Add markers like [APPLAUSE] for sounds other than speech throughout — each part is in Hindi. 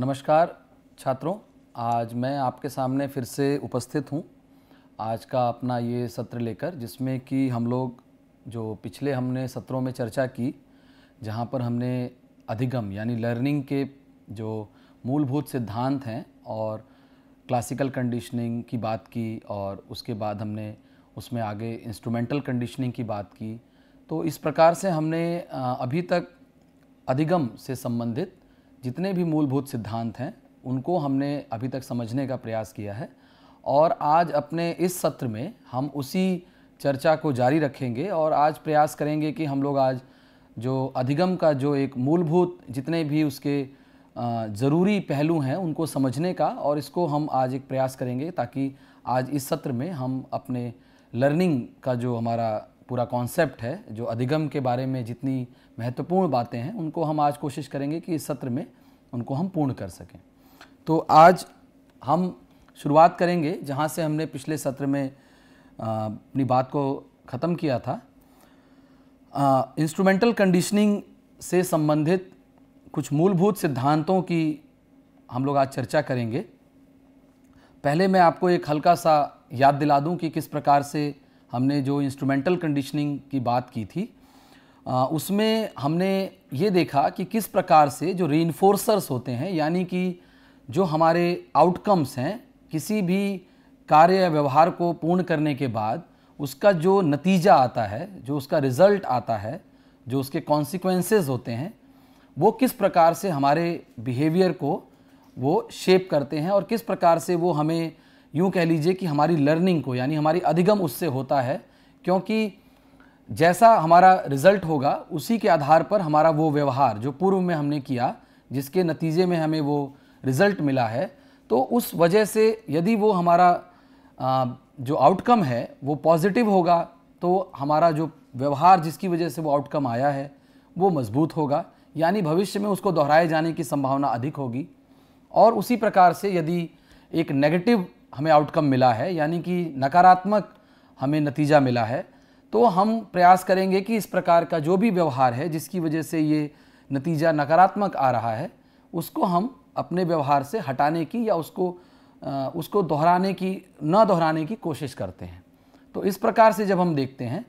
नमस्कार छात्रों आज मैं आपके सामने फिर से उपस्थित हूँ आज का अपना ये सत्र लेकर जिसमें कि हम लोग जो पिछले हमने सत्रों में चर्चा की जहाँ पर हमने अधिगम यानी लर्निंग के जो मूलभूत सिद्धांत हैं और क्लासिकल कंडीशनिंग की बात की और उसके बाद हमने उसमें आगे इंस्ट्रूमेंटल कंडीशनिंग की बात की तो इस प्रकार से हमने अभी तक अधिगम से संबंधित जितने भी मूलभूत सिद्धांत हैं उनको हमने अभी तक समझने का प्रयास किया है और आज अपने इस सत्र में हम उसी चर्चा को जारी रखेंगे और आज प्रयास करेंगे कि हम लोग आज जो अधिगम का जो एक मूलभूत जितने भी उसके ज़रूरी पहलू हैं उनको समझने का और इसको हम आज एक प्रयास करेंगे ताकि आज इस सत्र में हम अपने लर्निंग का जो हमारा पूरा कॉन्सेप्ट है जो अधिगम के बारे में जितनी महत्वपूर्ण बातें हैं उनको हम आज कोशिश करेंगे कि इस सत्र में उनको हम पूर्ण कर सकें तो आज हम शुरुआत करेंगे जहाँ से हमने पिछले सत्र में अपनी बात को ख़त्म किया था इंस्ट्रूमेंटल कंडीशनिंग से संबंधित कुछ मूलभूत सिद्धांतों की हम लोग आज चर्चा करेंगे पहले मैं आपको एक हल्का सा याद दिला दूं कि किस प्रकार से हमने जो इंस्ट्रूमेंटल कंडीशनिंग की बात की थी उसमें हमने ये देखा कि किस प्रकार से जो रीनफोर्सर्स होते हैं यानी कि जो हमारे आउटकम्स हैं किसी भी कार्य या व्यवहार को पूर्ण करने के बाद उसका जो नतीजा आता है जो उसका रिज़ल्ट आता है जो उसके कॉन्सिक्वेंसेस होते हैं वो किस प्रकार से हमारे बिहेवियर को वो शेप करते हैं और किस प्रकार से वो हमें यूँ कह लीजिए कि हमारी लर्निंग को यानी हमारी अधिगम उससे होता है क्योंकि जैसा हमारा रिजल्ट होगा उसी के आधार पर हमारा वो व्यवहार जो पूर्व में हमने किया जिसके नतीजे में हमें वो रिज़ल्ट मिला है तो उस वजह से यदि वो हमारा आ, जो आउटकम है वो पॉजिटिव होगा तो हमारा जो व्यवहार जिसकी वजह से वो आउटकम आया है वो मजबूत होगा यानी भविष्य में उसको दोहराए जाने की संभावना अधिक होगी और उसी प्रकार से यदि एक नेगेटिव हमें आउटकम मिला है यानी कि नकारात्मक हमें नतीजा मिला है तो हम प्रयास करेंगे कि इस प्रकार का जो भी व्यवहार है जिसकी वजह से ये नतीजा नकारात्मक आ रहा है उसको हम अपने व्यवहार से हटाने की या उसको उसको दोहराने की न दोहराने की कोशिश करते हैं तो इस प्रकार से जब हम देखते हैं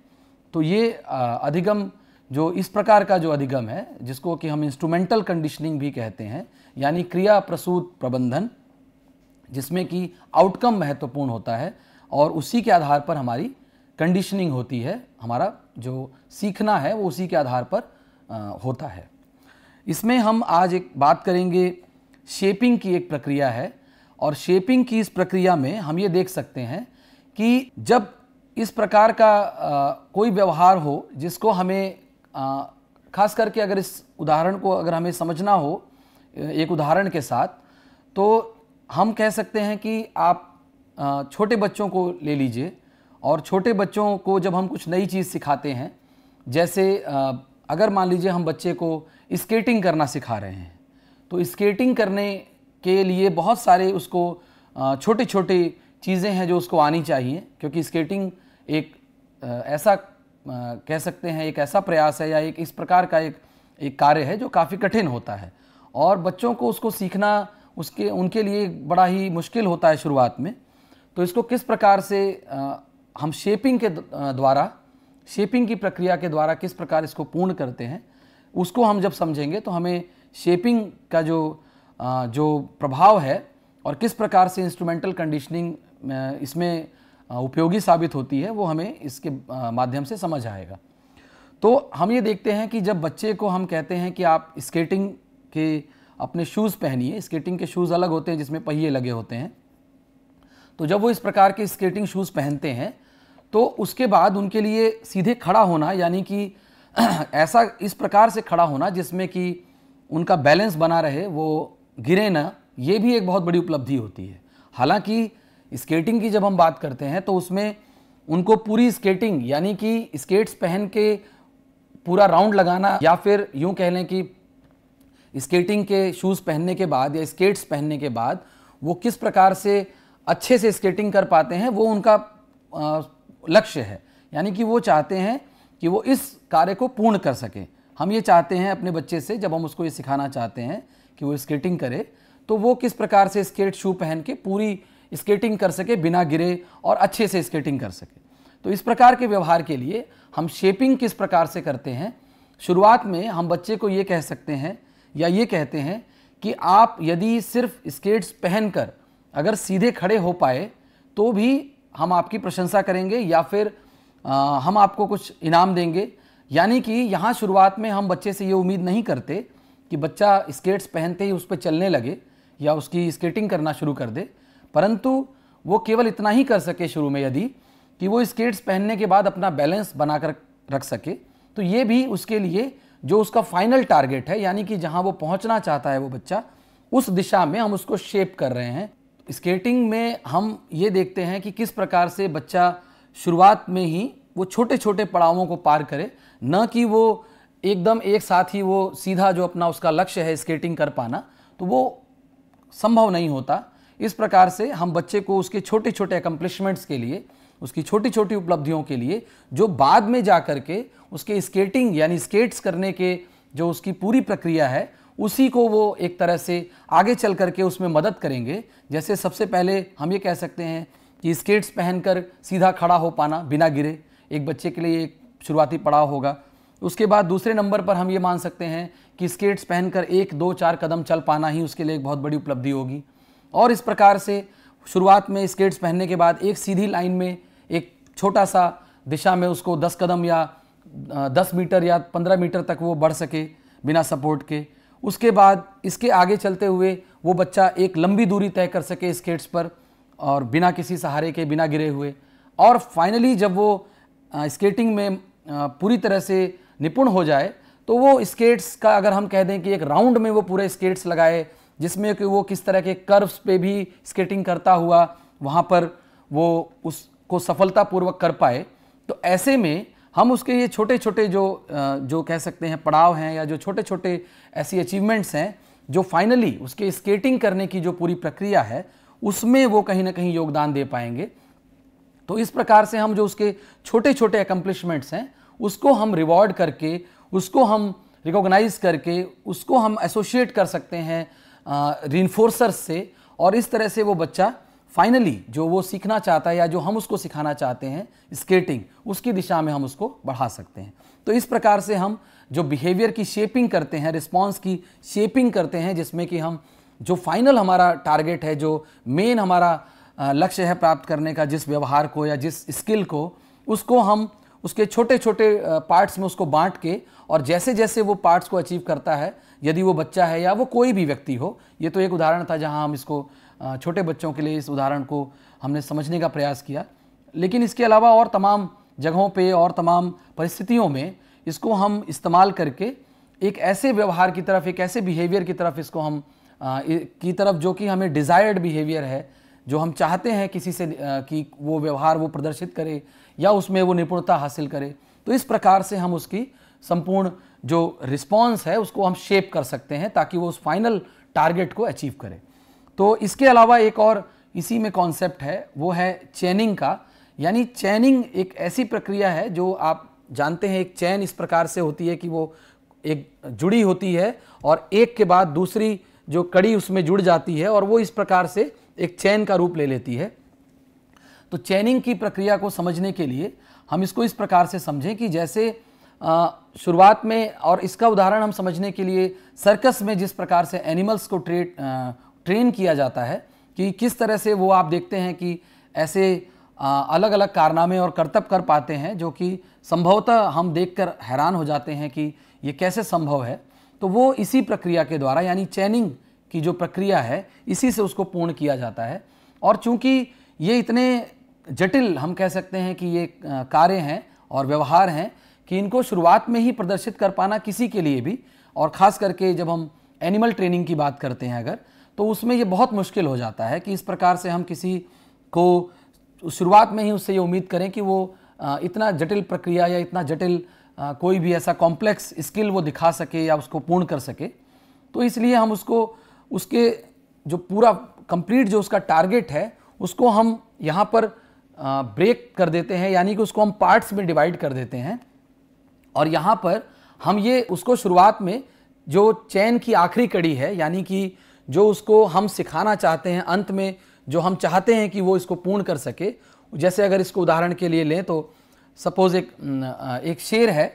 तो ये अधिगम जो इस प्रकार का जो अधिगम है जिसको कि हम इंस्ट्रूमेंटल कंडीशनिंग भी कहते हैं यानी क्रिया प्रसूत प्रबंधन जिसमें कि आउटकम महत्वपूर्ण होता है और उसी के आधार पर हमारी कंडीशनिंग होती है हमारा जो सीखना है वो उसी के आधार पर होता है इसमें हम आज एक बात करेंगे शेपिंग की एक प्रक्रिया है और शेपिंग की इस प्रक्रिया में हम ये देख सकते हैं कि जब इस प्रकार का आ, कोई व्यवहार हो जिसको हमें आ, खास करके अगर इस उदाहरण को अगर हमें समझना हो एक उदाहरण के साथ तो हम कह सकते हैं कि आप छोटे बच्चों को ले लीजिए और छोटे बच्चों को जब हम कुछ नई चीज़ सिखाते हैं जैसे अगर मान लीजिए हम बच्चे को स्केटिंग करना सिखा रहे हैं तो स्केटिंग करने के लिए बहुत सारे उसको छोटे छोटे चीज़ें हैं जो उसको आनी चाहिए क्योंकि स्केटिंग एक ऐसा कह सकते हैं एक ऐसा प्रयास है या एक इस प्रकार का एक एक कार्य है जो काफ़ी कठिन होता है और बच्चों को उसको सीखना उसके उनके लिए बड़ा ही मुश्किल होता है शुरुआत में तो इसको किस प्रकार से हम शेपिंग के द्वारा शेपिंग की प्रक्रिया के द्वारा किस प्रकार इसको पूर्ण करते हैं उसको हम जब समझेंगे तो हमें शेपिंग का जो जो प्रभाव है और किस प्रकार से इंस्ट्रूमेंटल कंडीशनिंग इसमें उपयोगी साबित होती है वो हमें इसके माध्यम से समझ आएगा तो हम ये देखते हैं कि जब बच्चे को हम कहते हैं कि आप स्केटिंग के अपने शूज़ पहनिए स्केटिंग के शूज़ अलग होते हैं जिसमें पहिए लगे होते हैं तो जब वो इस प्रकार के स्केटिंग शूज़ पहनते हैं तो उसके बाद उनके लिए सीधे खड़ा होना यानी कि [CLEARS THROAT] ऐसा इस प्रकार से खड़ा होना जिसमें कि उनका बैलेंस बना रहे वो गिरे ना ये भी एक बहुत बड़ी उपलब्धि होती है हालांकि स्केटिंग की जब हम बात करते हैं तो उसमें उनको पूरी स्केटिंग यानी कि स्केट्स पहन के पूरा राउंड लगाना या फिर यूँ कह लें कि स्केटिंग के शूज़ पहनने के बाद या स्केट्स पहनने के बाद वो किस प्रकार से अच्छे से स्केटिंग कर पाते हैं वो उनका लक्ष्य है यानी कि वो चाहते हैं कि वो इस कार्य को पूर्ण कर सकें हम ये चाहते हैं अपने बच्चे से जब हम उसको ये सिखाना चाहते हैं कि वो स्केटिंग करे तो वो किस प्रकार से स्केट शू पहन के पूरी स्केटिंग कर सके बिना गिरे और अच्छे से स्केटिंग कर सके तो इस प्रकार के व्यवहार के लिए हम शेपिंग किस प्रकार से करते हैं शुरुआत में हम बच्चे को ये कह सकते हैं या ये कहते हैं कि आप यदि सिर्फ स्केट्स पहनकर अगर सीधे खड़े हो पाए तो भी हम आपकी प्रशंसा करेंगे या फिर आ, हम आपको कुछ इनाम देंगे यानी कि यहाँ शुरुआत में हम बच्चे से ये उम्मीद नहीं करते कि बच्चा स्केट्स पहनते ही उस पर चलने लगे या उसकी स्केटिंग करना शुरू कर दे परंतु वो केवल इतना ही कर सके शुरू में यदि कि वो स्केट्स पहनने के बाद अपना बैलेंस बनाकर रख सके तो ये भी उसके लिए जो उसका फाइनल टारगेट है यानी कि जहाँ वो पहुँचना चाहता है वो बच्चा उस दिशा में हम उसको शेप कर रहे हैं स्केटिंग में हम ये देखते हैं कि किस प्रकार से बच्चा शुरुआत में ही वो छोटे छोटे पड़ावों को पार करे न कि वो एकदम एक साथ ही वो सीधा जो अपना उसका लक्ष्य है स्केटिंग कर पाना तो वो संभव नहीं होता इस प्रकार से हम बच्चे को उसके छोटे छोटे अकम्पलिशमेंट्स के लिए उसकी छोटी छोटी उपलब्धियों के लिए जो बाद में जा कर के उसके स्केटिंग यानी स्केट्स करने के जो उसकी पूरी प्रक्रिया है उसी को वो एक तरह से आगे चल करके उसमें मदद करेंगे जैसे सबसे पहले हम ये कह सकते हैं कि स्केट्स पहनकर सीधा खड़ा हो पाना बिना गिरे एक बच्चे के लिए एक शुरुआती पड़ाव होगा उसके बाद दूसरे नंबर पर हम ये मान सकते हैं कि स्केट्स पहनकर एक दो चार कदम चल पाना ही उसके लिए एक बहुत बड़ी उपलब्धि होगी और इस प्रकार से शुरुआत में स्केट्स पहनने के बाद एक सीधी लाइन में एक छोटा सा दिशा में उसको दस कदम या दस मीटर या पंद्रह मीटर तक वो बढ़ सके बिना सपोर्ट के उसके बाद इसके आगे चलते हुए वो बच्चा एक लंबी दूरी तय कर सके स्केट्स पर और बिना किसी सहारे के बिना गिरे हुए और फाइनली जब वो स्केटिंग में पूरी तरह से निपुण हो जाए तो वो स्केट्स का अगर हम कह दें कि एक राउंड में वो पूरे स्केट्स लगाए जिसमें कि वो किस तरह के कर्व्स पे भी स्केटिंग करता हुआ वहाँ पर वो उसको सफलतापूर्वक कर पाए तो ऐसे में हम उसके ये छोटे छोटे जो जो कह सकते हैं पड़ाव हैं या जो छोटे छोटे ऐसी अचीवमेंट्स हैं जो फाइनली उसके स्केटिंग करने की जो पूरी प्रक्रिया है उसमें वो कहीं ना कहीं योगदान दे पाएंगे तो इस प्रकार से हम जो उसके छोटे छोटे अकम्पलिशमेंट्स हैं उसको हम रिवॉर्ड करके उसको हम रिकॉग्नाइज करके उसको हम एसोशिएट कर सकते हैं रीनफोर्सर्स से और इस तरह से वो बच्चा फाइनली जो वो सीखना चाहता है या जो हम उसको सिखाना चाहते हैं स्केटिंग उसकी दिशा में हम उसको बढ़ा सकते हैं तो इस प्रकार से हम जो बिहेवियर की शेपिंग करते हैं रिस्पॉन्स की शेपिंग करते हैं जिसमें कि हम जो फाइनल हमारा टारगेट है जो मेन हमारा लक्ष्य है प्राप्त करने का जिस व्यवहार को या जिस स्किल को उसको हम उसके छोटे छोटे पार्ट्स में उसको बांट के और जैसे जैसे वो पार्ट्स को अचीव करता है यदि वो बच्चा है या वो कोई भी व्यक्ति हो ये तो एक उदाहरण था जहाँ हम इसको छोटे बच्चों के लिए इस उदाहरण को हमने समझने का प्रयास किया लेकिन इसके अलावा और तमाम जगहों पे और तमाम परिस्थितियों में इसको हम इस्तेमाल करके एक ऐसे व्यवहार की तरफ एक ऐसे बिहेवियर की तरफ इसको हम आ, की तरफ जो कि हमें डिज़ायर्ड बिहेवियर है जो हम चाहते हैं किसी से कि वो व्यवहार वो प्रदर्शित करे या उसमें वो निपुणता हासिल करे तो इस प्रकार से हम उसकी संपूर्ण जो रिस्पॉन्स है उसको हम शेप कर सकते हैं ताकि वो उस फाइनल टारगेट को अचीव करें तो इसके अलावा एक और इसी में कॉन्सेप्ट है वो है चैनिंग का यानी चैनिंग एक ऐसी प्रक्रिया है जो आप जानते हैं एक चैन इस प्रकार से होती है कि वो एक जुड़ी होती है और एक के बाद दूसरी जो कड़ी उसमें जुड़ जाती है और वो इस प्रकार से एक चैन का रूप ले लेती है तो चैनिंग की प्रक्रिया को समझने के लिए हम इसको इस प्रकार से समझें कि जैसे शुरुआत में और इसका उदाहरण हम समझने के लिए सर्कस में जिस प्रकार से एनिमल्स को ट्रेट ट्रेन किया जाता है कि किस तरह से वो आप देखते हैं कि ऐसे अलग अलग कारनामे और करतब कर पाते हैं जो कि संभवतः हम देखकर हैरान हो जाते हैं कि ये कैसे संभव है तो वो इसी प्रक्रिया के द्वारा यानी चैनिंग की जो प्रक्रिया है इसी से उसको पूर्ण किया जाता है और चूंकि ये इतने जटिल हम कह सकते हैं कि ये कार्य हैं और व्यवहार हैं कि इनको शुरुआत में ही प्रदर्शित कर पाना किसी के लिए भी और ख़ास करके जब हम एनिमल ट्रेनिंग की बात करते हैं अगर तो उसमें ये बहुत मुश्किल हो जाता है कि इस प्रकार से हम किसी को शुरुआत में ही उससे ये उम्मीद करें कि वो इतना जटिल प्रक्रिया या इतना जटिल कोई भी ऐसा कॉम्प्लेक्स स्किल वो दिखा सके या उसको पूर्ण कर सके तो इसलिए हम उसको उसके जो पूरा कंप्लीट जो उसका टारगेट है उसको हम यहाँ पर ब्रेक कर देते हैं यानी कि उसको हम पार्ट्स में डिवाइड कर देते हैं और यहाँ पर हम ये उसको शुरुआत में जो चैन की आखिरी कड़ी है यानी कि जो उसको हम सिखाना चाहते हैं अंत में जो हम चाहते हैं कि वो इसको पूर्ण कर सके जैसे अगर इसको उदाहरण के लिए लें तो सपोज़ एक एक शेर है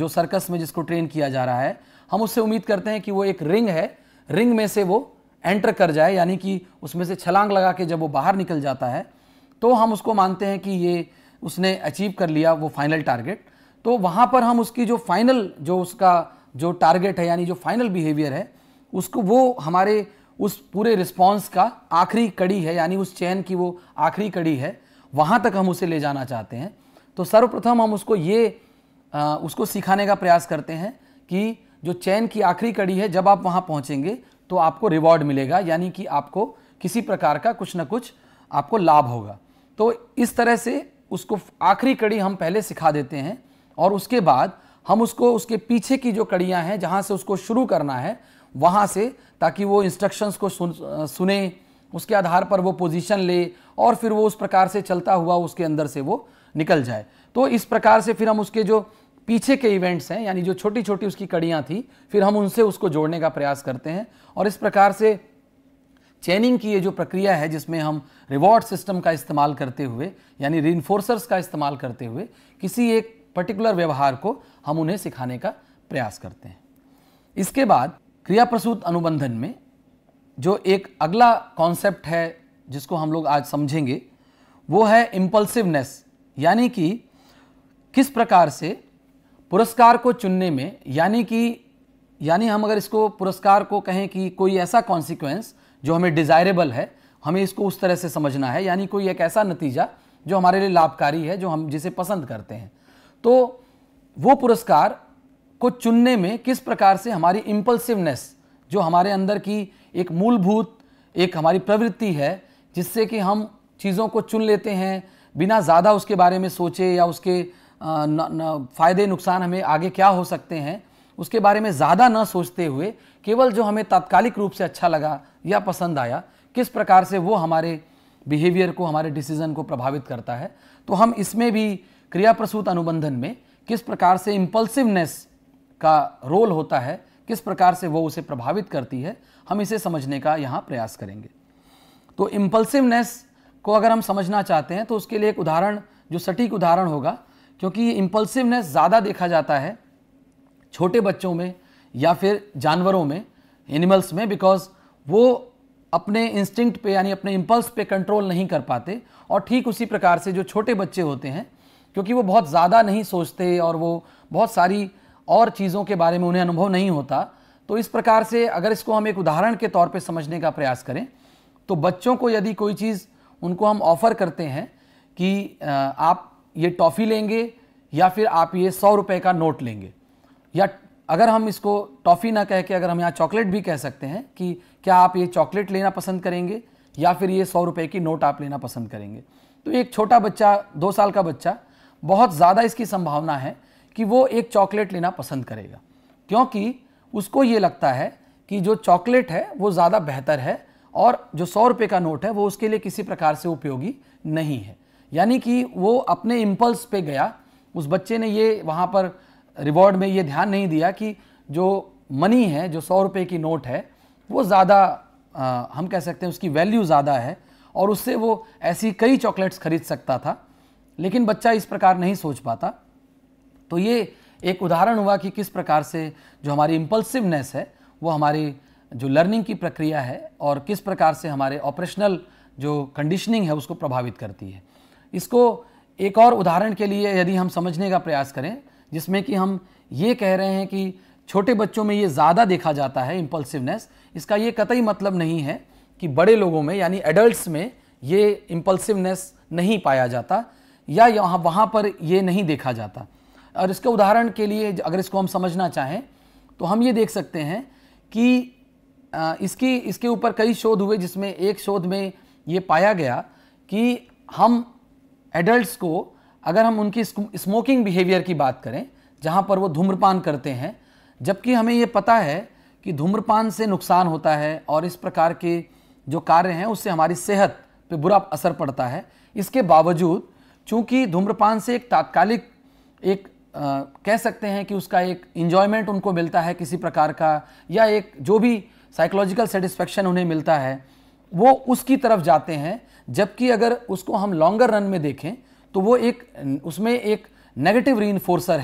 जो सर्कस में जिसको ट्रेन किया जा रहा है हम उससे उम्मीद करते हैं कि वो एक रिंग है रिंग में से वो एंटर कर जाए यानी कि उसमें से छलांग लगा के जब वो बाहर निकल जाता है तो हम उसको मानते हैं कि ये उसने अचीव कर लिया वो फाइनल टारगेट तो वहाँ पर हम उसकी जो फाइनल जो उसका जो टारगेट है यानी जो फाइनल बिहेवियर है उसको वो हमारे उस पूरे रिस्पॉन्स का आखिरी कड़ी है यानी उस चैन की वो आखिरी कड़ी है वहाँ तक हम उसे ले जाना चाहते हैं तो सर्वप्रथम हम उसको ये आ, उसको सिखाने का प्रयास करते हैं कि जो चैन की आखिरी कड़ी है जब आप वहाँ पहुँचेंगे तो आपको रिवॉर्ड मिलेगा यानी कि आपको किसी प्रकार का कुछ ना कुछ आपको लाभ होगा तो इस तरह से उसको आखिरी कड़ी हम पहले सिखा देते हैं और उसके बाद हम उसको उसके पीछे की जो कड़ियाँ हैं जहाँ से उसको शुरू करना है वहाँ से ताकि वो इंस्ट्रक्शंस को सुन सुने उसके आधार पर वो पोजीशन ले और फिर वो उस प्रकार से चलता हुआ उसके अंदर से वो निकल जाए तो इस प्रकार से फिर हम उसके जो पीछे के इवेंट्स हैं यानी जो छोटी छोटी उसकी कड़ियाँ थी फिर हम उनसे उसको जोड़ने का प्रयास करते हैं और इस प्रकार से चेनिंग की ये जो प्रक्रिया है जिसमें हम रिवॉर्ड सिस्टम का इस्तेमाल करते हुए यानी री का इस्तेमाल करते हुए किसी एक पर्टिकुलर व्यवहार को हम उन्हें सिखाने का प्रयास करते हैं इसके बाद क्रियाप्रसूत अनुबंधन में जो एक अगला कॉन्सेप्ट है जिसको हम लोग आज समझेंगे वो है इम्पल्सिवनेस यानी कि किस प्रकार से पुरस्कार को चुनने में यानी कि यानी हम अगर इसको पुरस्कार को कहें कि कोई ऐसा कॉन्सिक्वेंस जो हमें डिज़ायरेबल है हमें इसको उस तरह से समझना है यानी कोई एक ऐसा नतीजा जो हमारे लिए लाभकारी है जो हम जिसे पसंद करते हैं तो वो पुरस्कार को चुनने में किस प्रकार से हमारी इम्पल्सिवनेस जो हमारे अंदर की एक मूलभूत एक हमारी प्रवृत्ति है जिससे कि हम चीज़ों को चुन लेते हैं बिना ज़्यादा उसके बारे में सोचे या उसके फ़ायदे नुकसान हमें आगे क्या हो सकते हैं उसके बारे में ज़्यादा न सोचते हुए केवल जो हमें तात्कालिक रूप से अच्छा लगा या पसंद आया किस प्रकार से वो हमारे बिहेवियर को हमारे डिसीज़न को प्रभावित करता है तो हम इसमें भी क्रिया प्रसूत अनुबंधन में किस प्रकार से इम्पल्सिवनेस का रोल होता है किस प्रकार से वो उसे प्रभावित करती है हम इसे समझने का यहाँ प्रयास करेंगे तो इम्पल्सिवनेस को अगर हम समझना चाहते हैं तो उसके लिए एक उदाहरण जो सटीक उदाहरण होगा क्योंकि इम्पल्सिवनेस ज़्यादा देखा जाता है छोटे बच्चों में या फिर जानवरों में एनिमल्स में बिकॉज वो अपने इंस्टिंक्ट पे यानी अपने इम्पल्स पे कंट्रोल नहीं कर पाते और ठीक उसी प्रकार से जो छोटे बच्चे होते हैं क्योंकि वो बहुत ज़्यादा नहीं सोचते और वो बहुत सारी और चीज़ों के बारे में उन्हें अनुभव नहीं होता तो इस प्रकार से अगर इसको हम एक उदाहरण के तौर पर समझने का प्रयास करें तो बच्चों को यदि कोई चीज़ उनको हम ऑफ़र करते हैं कि आप ये टॉफ़ी लेंगे या फिर आप ये सौ रुपये का नोट लेंगे या अगर हम इसको टॉफ़ी ना कह के अगर हम यहाँ चॉकलेट भी कह सकते हैं कि क्या आप ये चॉकलेट लेना पसंद करेंगे या फिर ये सौ रुपये की नोट आप लेना पसंद करेंगे तो एक छोटा बच्चा दो साल का बच्चा बहुत ज़्यादा इसकी संभावना है कि वो एक चॉकलेट लेना पसंद करेगा क्योंकि उसको ये लगता है कि जो चॉकलेट है वो ज़्यादा बेहतर है और जो सौ रुपये का नोट है वो उसके लिए किसी प्रकार से उपयोगी नहीं है यानी कि वो अपने इम्पल्स पे गया उस बच्चे ने ये वहाँ पर रिवॉर्ड में ये ध्यान नहीं दिया कि जो मनी है जो सौ रुपये की नोट है वो ज़्यादा हम कह सकते हैं उसकी वैल्यू ज़्यादा है और उससे वो ऐसी कई चॉकलेट्स खरीद सकता था लेकिन बच्चा इस प्रकार नहीं सोच पाता तो ये एक उदाहरण हुआ कि किस प्रकार से जो हमारी इम्पल्सिवनेस है वो हमारी जो लर्निंग की प्रक्रिया है और किस प्रकार से हमारे ऑपरेशनल जो कंडीशनिंग है उसको प्रभावित करती है इसको एक और उदाहरण के लिए यदि हम समझने का प्रयास करें जिसमें कि हम ये कह रहे हैं कि छोटे बच्चों में ये ज़्यादा देखा जाता है इम्पल्सिवनेस इसका ये कतई मतलब नहीं है कि बड़े लोगों में यानी एडल्ट्स में ये इम्पल्सिवनेस नहीं पाया जाता या यहाँ वहाँ पर ये नहीं देखा जाता और इसके उदाहरण के लिए अगर इसको हम समझना चाहें तो हम ये देख सकते हैं कि इसकी इसके ऊपर कई शोध हुए जिसमें एक शोध में ये पाया गया कि हम एडल्ट्स को अगर हम उनकी स्मोकिंग बिहेवियर की बात करें जहाँ पर वो धूम्रपान करते हैं जबकि हमें ये पता है कि धूम्रपान से नुकसान होता है और इस प्रकार के जो कार्य हैं उससे हमारी सेहत पे बुरा असर पड़ता है इसके बावजूद चूंकि धूम्रपान से एक तात्कालिक एक कह सकते हैं कि उसका एक इन्जॉयमेंट उनको मिलता है किसी प्रकार का या एक जो भी साइकोलॉजिकल सेटिस्फेक्शन उन्हें मिलता है वो उसकी तरफ जाते हैं जबकि अगर उसको हम लॉन्गर रन में देखें तो वो एक उसमें एक नेगेटिव री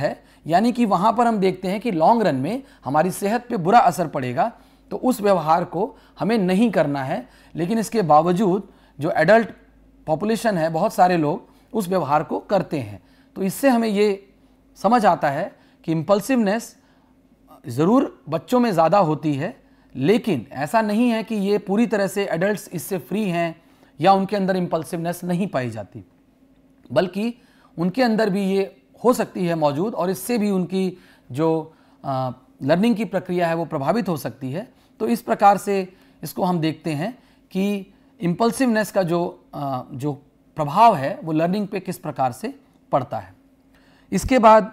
है यानी कि वहाँ पर हम देखते हैं कि लॉन्ग रन में हमारी सेहत पे बुरा असर पड़ेगा तो उस व्यवहार को हमें नहीं करना है लेकिन इसके बावजूद जो एडल्ट पॉपुलेशन है बहुत सारे लोग उस व्यवहार को करते हैं तो इससे हमें ये समझ आता है कि इम्पल्सिवनेस ज़रूर बच्चों में ज़्यादा होती है लेकिन ऐसा नहीं है कि ये पूरी तरह से एडल्ट्स इससे फ्री हैं या उनके अंदर इम्पल्सिवनेस नहीं पाई जाती बल्कि उनके अंदर भी ये हो सकती है मौजूद और इससे भी उनकी जो आ, लर्निंग की प्रक्रिया है वो प्रभावित हो सकती है तो इस प्रकार से इसको हम देखते हैं कि इम्पल्सिवनेस का जो आ, जो प्रभाव है वो लर्निंग पे किस प्रकार से पड़ता है इसके बाद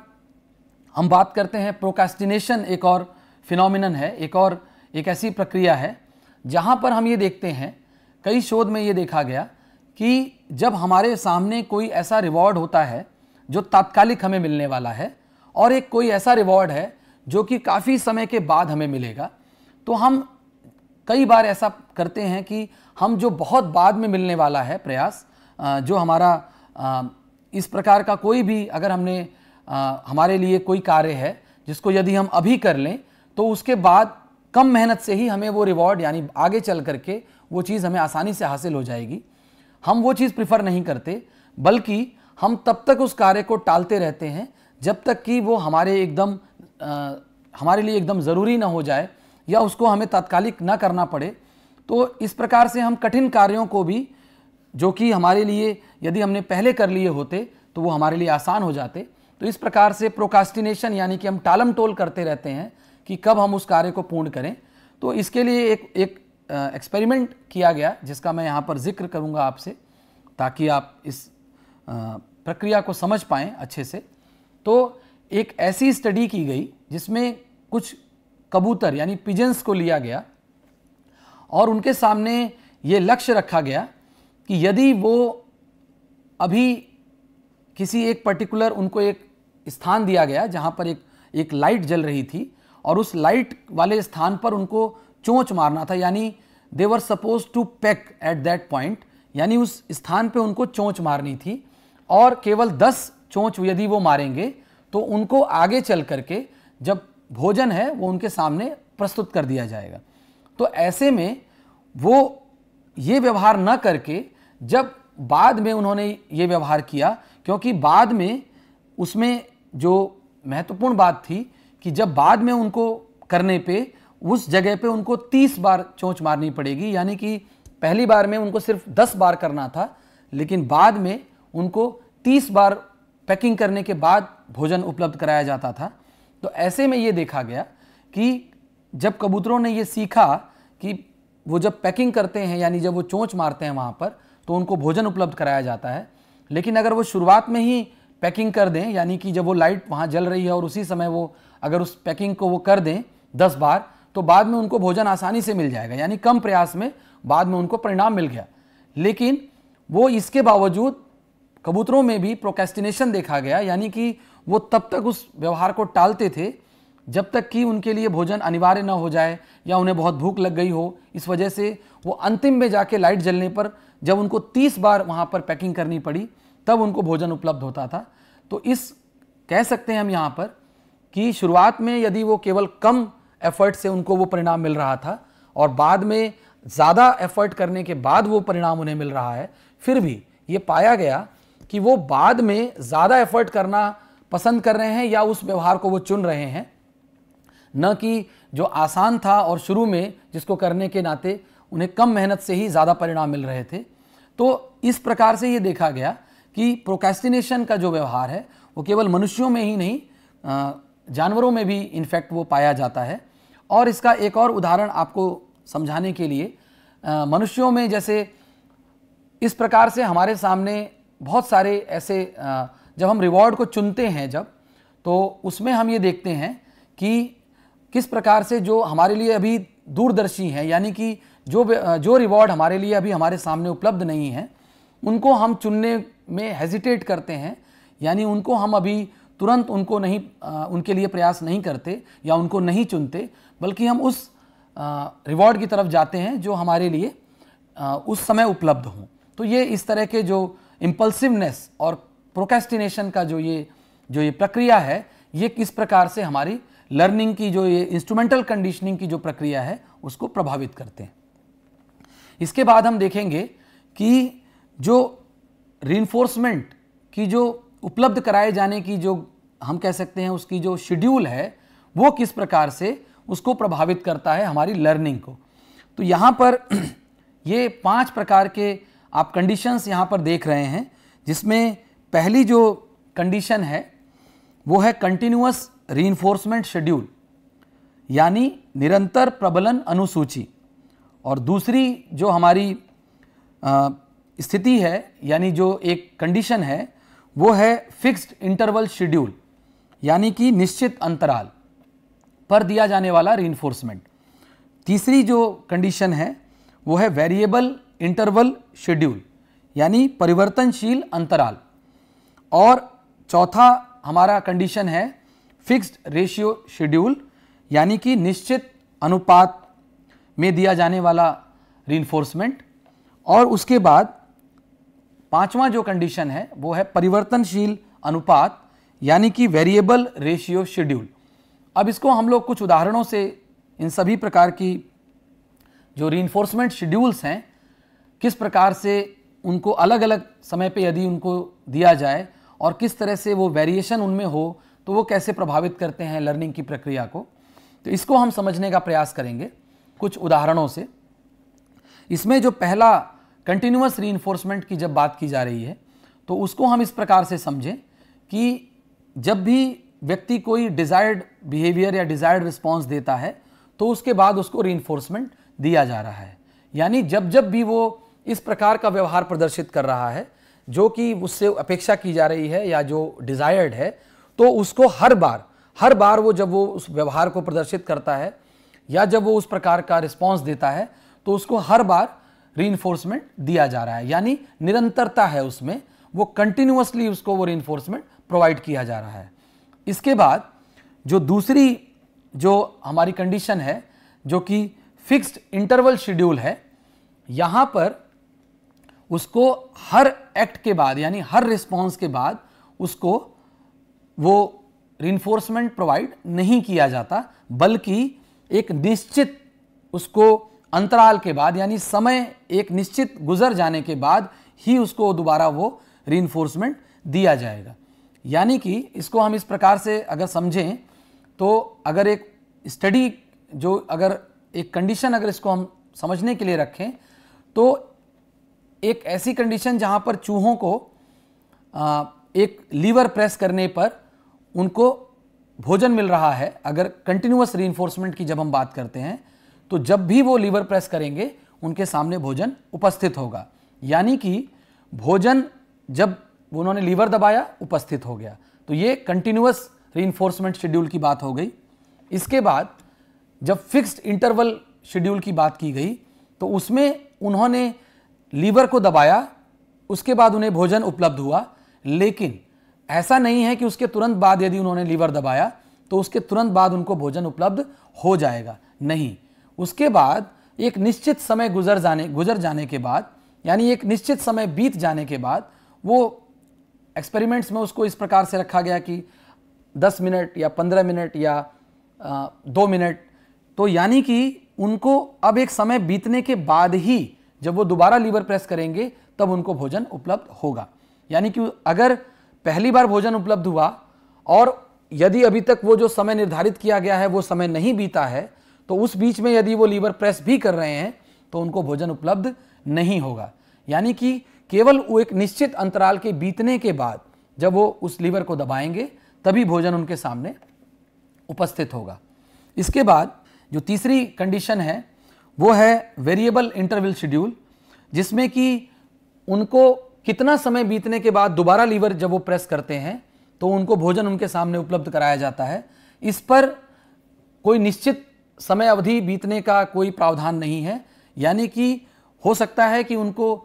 हम बात करते हैं प्रोकास्टिनेशन एक और फिनोमिनन है एक और एक ऐसी प्रक्रिया है जहाँ पर हम ये देखते हैं कई शोध में ये देखा गया कि जब हमारे सामने कोई ऐसा रिवॉर्ड होता है जो तात्कालिक हमें मिलने वाला है और एक कोई ऐसा रिवॉर्ड है जो कि काफ़ी समय के बाद हमें मिलेगा तो हम कई बार ऐसा करते हैं कि हम जो बहुत बाद में मिलने वाला है प्रयास जो हमारा इस प्रकार का कोई भी अगर हमने आ, हमारे लिए कोई कार्य है जिसको यदि हम अभी कर लें तो उसके बाद कम मेहनत से ही हमें वो रिवॉर्ड यानी आगे चल करके वो चीज़ हमें आसानी से हासिल हो जाएगी हम वो चीज़ प्रिफर नहीं करते बल्कि हम तब तक उस कार्य को टालते रहते हैं जब तक कि वो हमारे एकदम आ, हमारे लिए एकदम ज़रूरी ना हो जाए या उसको हमें तात्कालिक ना करना पड़े तो इस प्रकार से हम कठिन कार्यों को भी जो कि हमारे लिए यदि हमने पहले कर लिए होते तो वो हमारे लिए आसान हो जाते तो इस प्रकार से प्रोकास्टिनेशन यानी कि हम टालम टोल करते रहते हैं कि कब हम उस कार्य को पूर्ण करें तो इसके लिए एक एक एक्सपेरिमेंट किया गया जिसका मैं यहाँ पर जिक्र करूँगा आपसे ताकि आप इस प्रक्रिया को समझ पाएँ अच्छे से तो एक ऐसी स्टडी की गई जिसमें कुछ कबूतर यानी पिजन्स को लिया गया और उनके सामने ये लक्ष्य रखा गया कि यदि वो अभी किसी एक पर्टिकुलर उनको एक स्थान दिया गया जहाँ पर एक एक लाइट जल रही थी और उस लाइट वाले स्थान पर उनको चोंच मारना था यानी they were suppose to peck at that point यानी उस स्थान पे उनको चोंच मारनी थी और केवल दस चोंच यदि वो मारेंगे तो उनको आगे चल करके जब भोजन है वो उनके सामने प्रस्तुत कर दिया जाएगा तो ऐसे में वो ये व्यवहार न करके जब बाद में उन्होंने ये व्यवहार किया क्योंकि बाद में उसमें जो महत्वपूर्ण बात थी कि जब बाद में उनको करने पे उस जगह पे उनको तीस बार चोंच मारनी पड़ेगी यानी कि पहली बार में उनको सिर्फ दस बार करना था लेकिन बाद में उनको तीस बार पैकिंग करने के बाद भोजन उपलब्ध कराया जाता था तो ऐसे में ये देखा गया कि जब कबूतरों ने ये सीखा कि वो जब पैकिंग करते हैं यानी जब वो चोंच मारते हैं वहाँ पर तो उनको भोजन उपलब्ध कराया जाता है लेकिन अगर वो शुरुआत में ही पैकिंग कर दें यानी कि जब वो लाइट वहाँ जल रही है और उसी समय वो अगर उस पैकिंग को वो कर दें दस बार तो बाद में उनको भोजन आसानी से मिल जाएगा यानी कम प्रयास में बाद में उनको परिणाम मिल गया लेकिन वो इसके बावजूद कबूतरों में भी प्रोकेस्टिनेशन देखा गया यानी कि वो तब तक उस व्यवहार को टालते थे जब तक कि उनके लिए भोजन अनिवार्य न हो जाए या उन्हें बहुत भूख लग गई हो इस वजह से वो अंतिम में जाके लाइट जलने पर जब उनको 30 बार वहाँ पर पैकिंग करनी पड़ी तब उनको भोजन उपलब्ध होता था तो इस कह सकते हैं हम यहाँ पर कि शुरुआत में यदि वो केवल कम एफर्ट से उनको वो परिणाम मिल रहा था और बाद में ज़्यादा एफर्ट करने के बाद वो परिणाम उन्हें मिल रहा है फिर भी ये पाया गया कि वो बाद में ज़्यादा एफर्ट करना पसंद कर रहे हैं या उस व्यवहार को वो चुन रहे हैं न कि जो आसान था और शुरू में जिसको करने के नाते उन्हें कम मेहनत से ही ज़्यादा परिणाम मिल रहे थे तो इस प्रकार से ये देखा गया कि प्रोकेस्टिनेशन का जो व्यवहार है वो केवल मनुष्यों में ही नहीं जानवरों में भी इनफैक्ट वो पाया जाता है और इसका एक और उदाहरण आपको समझाने के लिए मनुष्यों में जैसे इस प्रकार से हमारे सामने बहुत सारे ऐसे जब हम रिवॉर्ड को चुनते हैं जब तो उसमें हम ये देखते हैं कि किस प्रकार से जो हमारे लिए अभी दूरदर्शी हैं यानी कि जो जो रिवॉर्ड हमारे लिए अभी हमारे सामने उपलब्ध नहीं है उनको हम चुनने में हेजिटेट करते हैं यानी उनको हम अभी तुरंत उनको नहीं उनके लिए प्रयास नहीं करते या उनको नहीं चुनते बल्कि हम उस रिवॉर्ड की तरफ जाते हैं जो हमारे लिए उस समय उपलब्ध हों तो ये इस तरह के जो इम्पल्सिवनेस और प्रोकेस्टिनेशन का जो ये जो ये प्रक्रिया है ये किस प्रकार से हमारी लर्निंग की जो ये इंस्ट्रूमेंटल कंडीशनिंग की जो प्रक्रिया है उसको प्रभावित करते हैं इसके बाद हम देखेंगे कि जो रीन्फोर्समेंट की जो उपलब्ध कराए जाने की जो हम कह सकते हैं उसकी जो शेड्यूल है वो किस प्रकार से उसको प्रभावित करता है हमारी लर्निंग को तो यहाँ पर [CLEARS THROAT] ये पांच प्रकार के आप कंडीशंस यहाँ पर देख रहे हैं जिसमें पहली जो कंडीशन है वो है कंटिन्यूस रीइन्फोर्समेंट शेड्यूल यानी निरंतर प्रबलन अनुसूची और दूसरी जो हमारी स्थिति है यानी जो एक कंडीशन है वो है फिक्स्ड इंटरवल शेड्यूल यानी कि निश्चित अंतराल पर दिया जाने वाला री तीसरी जो कंडीशन है वो है वेरिएबल इंटरवल शेड्यूल यानी परिवर्तनशील अंतराल और चौथा हमारा कंडीशन है फिक्स्ड रेशियो शेड्यूल यानी कि निश्चित अनुपात में दिया जाने वाला री और उसके बाद पांचवा जो कंडीशन है वो है परिवर्तनशील अनुपात यानी कि वेरिएबल रेशियो शेड्यूल अब इसको हम लोग कुछ उदाहरणों से इन सभी प्रकार की जो री शेड्यूल्स हैं किस प्रकार से उनको अलग अलग समय पे यदि उनको दिया जाए और किस तरह से वो वेरिएशन उनमें हो तो वो कैसे प्रभावित करते हैं लर्निंग की प्रक्रिया को तो इसको हम समझने का प्रयास करेंगे कुछ उदाहरणों से इसमें जो पहला कंटिन्यूस री की जब बात की जा रही है तो उसको हम इस प्रकार से समझें कि जब भी व्यक्ति कोई डिज़ायर्ड बिहेवियर या डिज़ायर्ड रिस्पॉन्स देता है तो उसके बाद उसको री दिया जा रहा है यानी जब जब भी वो इस प्रकार का व्यवहार प्रदर्शित कर रहा है जो कि उससे अपेक्षा की जा रही है या जो डिज़ायर्ड है तो उसको हर बार हर बार वो जब वो उस व्यवहार को प्रदर्शित करता है या जब वो उस प्रकार का रिस्पॉन्स देता है तो उसको हर बार री दिया जा रहा है यानी निरंतरता है उसमें वो कंटिन्यूसली उसको वो री प्रोवाइड किया जा रहा है इसके बाद जो दूसरी जो हमारी कंडीशन है जो कि फिक्स्ड इंटरवल शेड्यूल है यहाँ पर उसको हर एक्ट के बाद यानी हर रिस्पॉन्स के बाद उसको वो री प्रोवाइड नहीं किया जाता बल्कि एक निश्चित उसको अंतराल के बाद यानी समय एक निश्चित गुजर जाने के बाद ही उसको दोबारा वो री दिया जाएगा यानी कि इसको हम इस प्रकार से अगर समझें तो अगर एक स्टडी जो अगर एक कंडीशन अगर इसको हम समझने के लिए रखें तो एक ऐसी कंडीशन जहां पर चूहों को एक लीवर प्रेस करने पर उनको भोजन मिल रहा है अगर कंटिन्यूस री की जब हम बात करते हैं तो जब भी वो लीवर प्रेस करेंगे उनके सामने भोजन उपस्थित होगा यानी कि भोजन जब उन्होंने लीवर दबाया उपस्थित हो गया तो ये कंटिन्यूस री शेड्यूल की बात हो गई इसके बाद जब फिक्स्ड इंटरवल शेड्यूल की बात की गई तो उसमें उन्होंने लीवर को दबाया उसके बाद उन्हें भोजन उपलब्ध हुआ लेकिन ऐसा नहीं है कि उसके तुरंत बाद यदि उन्होंने लीवर दबाया तो उसके तुरंत बाद उनको भोजन उपलब्ध हो जाएगा नहीं उसके बाद एक निश्चित समय गुजर जाने गुजर जाने के बाद यानी एक निश्चित समय बीत जाने के बाद वो एक्सपेरिमेंट्स में उसको इस प्रकार से रखा गया कि 10 मिनट या 15 मिनट या दो मिनट तो यानी कि उनको अब एक समय बीतने के बाद ही जब वो दोबारा लीवर प्रेस करेंगे तब उनको भोजन उपलब्ध होगा यानी कि अगर पहली बार भोजन उपलब्ध हुआ और यदि अभी तक वो जो समय निर्धारित किया गया है वो समय नहीं बीता है तो उस बीच में यदि वो लीवर प्रेस भी कर रहे हैं तो उनको भोजन उपलब्ध नहीं होगा यानी कि केवल वो एक निश्चित अंतराल के बीतने के बाद जब वो उस लीवर को दबाएंगे तभी भोजन उनके सामने उपस्थित होगा इसके बाद जो तीसरी कंडीशन है वो है वेरिएबल इंटरवल शेड्यूल जिसमें कि उनको कितना समय बीतने के बाद दोबारा लीवर जब वो प्रेस करते हैं तो उनको भोजन उनके सामने उपलब्ध कराया जाता है इस पर कोई निश्चित समय अवधि बीतने का कोई प्रावधान नहीं है यानी कि हो सकता है कि उनको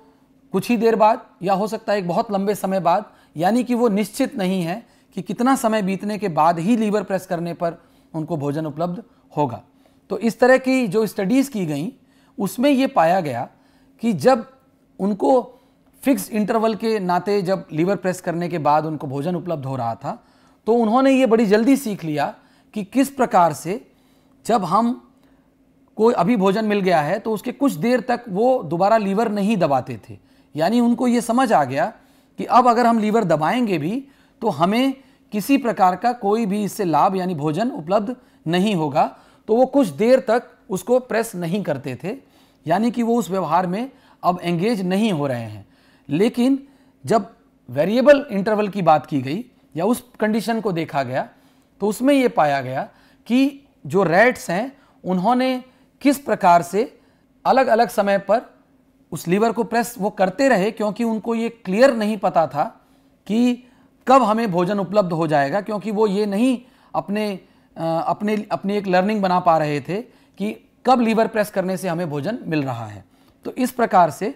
कुछ ही देर बाद या हो सकता है एक बहुत लंबे समय बाद यानी कि वो निश्चित नहीं है कि कितना समय बीतने के बाद ही लीवर प्रेस करने पर उनको भोजन उपलब्ध होगा तो इस तरह की जो स्टडीज़ की गई उसमें ये पाया गया कि जब उनको फिक्स इंटरवल के नाते जब लीवर प्रेस करने के बाद उनको भोजन उपलब्ध हो रहा था तो उन्होंने ये बड़ी जल्दी सीख लिया कि किस प्रकार से जब हम कोई अभी भोजन मिल गया है तो उसके कुछ देर तक वो दोबारा लीवर नहीं दबाते थे यानी उनको ये समझ आ गया कि अब अगर हम लीवर दबाएंगे भी तो हमें किसी प्रकार का कोई भी इससे लाभ यानी भोजन उपलब्ध नहीं होगा तो वो कुछ देर तक उसको प्रेस नहीं करते थे यानी कि वो उस व्यवहार में अब एंगेज नहीं हो रहे हैं लेकिन जब वेरिएबल इंटरवल की बात की गई या उस कंडीशन को देखा गया तो उसमें यह पाया गया कि जो रेट्स हैं उन्होंने किस प्रकार से अलग अलग समय पर उस लीवर को प्रेस वो करते रहे क्योंकि उनको ये क्लियर नहीं पता था कि कब हमें भोजन उपलब्ध हो जाएगा क्योंकि वो ये नहीं अपने अपने अपनी एक लर्निंग बना पा रहे थे कि कब लीवर प्रेस करने से हमें भोजन मिल रहा है तो इस प्रकार से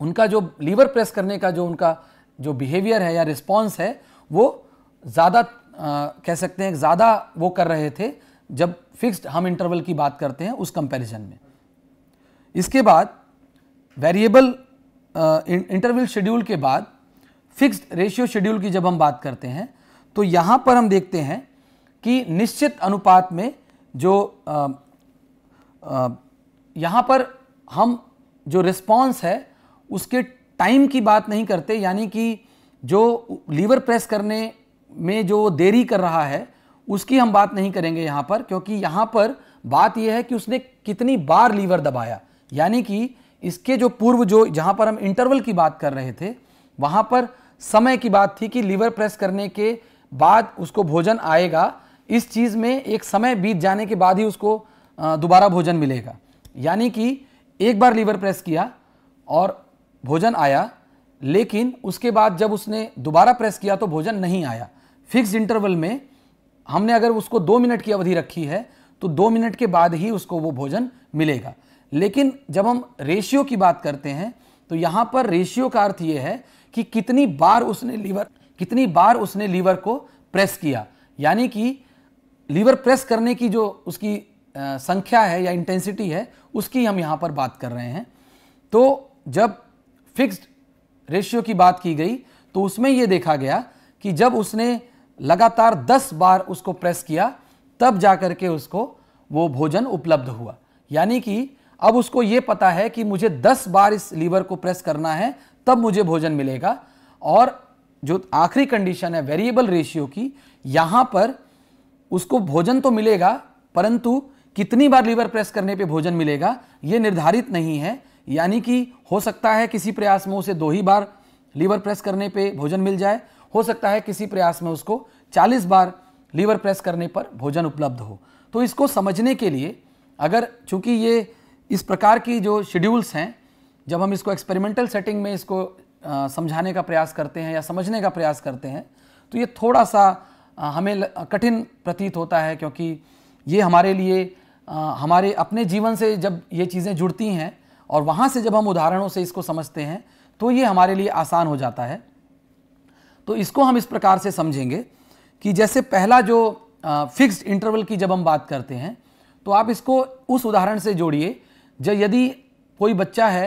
उनका जो लीवर प्रेस करने का जो उनका जो बिहेवियर है या रिस्पॉन्स है वो ज़्यादा कह सकते हैं ज़्यादा वो कर रहे थे जब फिक्स्ड हम इंटरवल की बात करते हैं उस कंपैरिजन में इसके बाद वेरिएबल इंटरवल शेड्यूल के बाद फिक्स्ड रेशियो शेड्यूल की जब हम बात करते हैं तो यहाँ पर हम देखते हैं कि निश्चित अनुपात में जो यहाँ पर हम जो रिस्पॉन्स है उसके टाइम की बात नहीं करते यानी कि जो लीवर प्रेस करने में जो देरी कर रहा है उसकी हम बात नहीं करेंगे यहाँ पर क्योंकि यहाँ पर बात यह है कि उसने कितनी बार लीवर दबाया यानी कि इसके जो पूर्व जो जहाँ पर हम इंटरवल की बात कर रहे थे वहाँ पर समय की बात थी कि लीवर प्रेस करने के बाद उसको भोजन आएगा इस चीज़ में एक समय बीत जाने के बाद ही उसको दोबारा भोजन मिलेगा यानी कि एक बार लीवर प्रेस किया और भोजन आया लेकिन उसके बाद जब उसने दोबारा प्रेस किया तो भोजन नहीं आया फिक्स इंटरवल में हमने अगर उसको दो मिनट की अवधि रखी है तो दो मिनट के बाद ही उसको वो भोजन मिलेगा लेकिन जब हम रेशियो की बात करते हैं तो यहाँ पर रेशियो का अर्थ ये है कि कितनी बार उसने लीवर कितनी बार उसने लीवर को प्रेस किया यानी कि लीवर प्रेस करने की जो उसकी संख्या है या इंटेंसिटी है उसकी हम यहाँ पर बात कर रहे हैं तो जब फिक्स्ड रेशियो की बात की गई तो उसमें यह देखा गया कि जब उसने लगातार 10 बार उसको प्रेस किया तब जाकर के उसको वो भोजन उपलब्ध हुआ यानी कि अब उसको यह पता है कि मुझे 10 बार इस लीवर को प्रेस करना है तब मुझे भोजन मिलेगा और जो आखिरी कंडीशन है वेरिएबल रेशियो की यहां पर उसको भोजन तो मिलेगा परंतु कितनी बार लीवर प्रेस करने पे भोजन मिलेगा यह निर्धारित नहीं है यानी कि हो सकता है किसी प्रयास में उसे दो ही बार लीवर प्रेस करने पे भोजन मिल जाए हो सकता है किसी प्रयास में उसको 40 बार लीवर प्रेस करने पर भोजन उपलब्ध हो तो इसको समझने के लिए अगर चूंकि ये इस प्रकार की जो शेड्यूल्स हैं जब हम इसको एक्सपेरिमेंटल सेटिंग में इसको आ, समझाने का प्रयास करते हैं या समझने का प्रयास करते हैं तो ये थोड़ा सा आ, हमें कठिन प्रतीत होता है क्योंकि ये हमारे लिए आ, हमारे अपने जीवन से जब ये चीज़ें जुड़ती हैं और वहां से जब हम उदाहरणों से इसको समझते हैं तो ये हमारे लिए आसान हो जाता है तो इसको हम इस प्रकार से समझेंगे कि जैसे पहला जो फिक्स्ड इंटरवल की जब हम बात करते हैं तो आप इसको उस उदाहरण से जोड़िए जब यदि कोई बच्चा है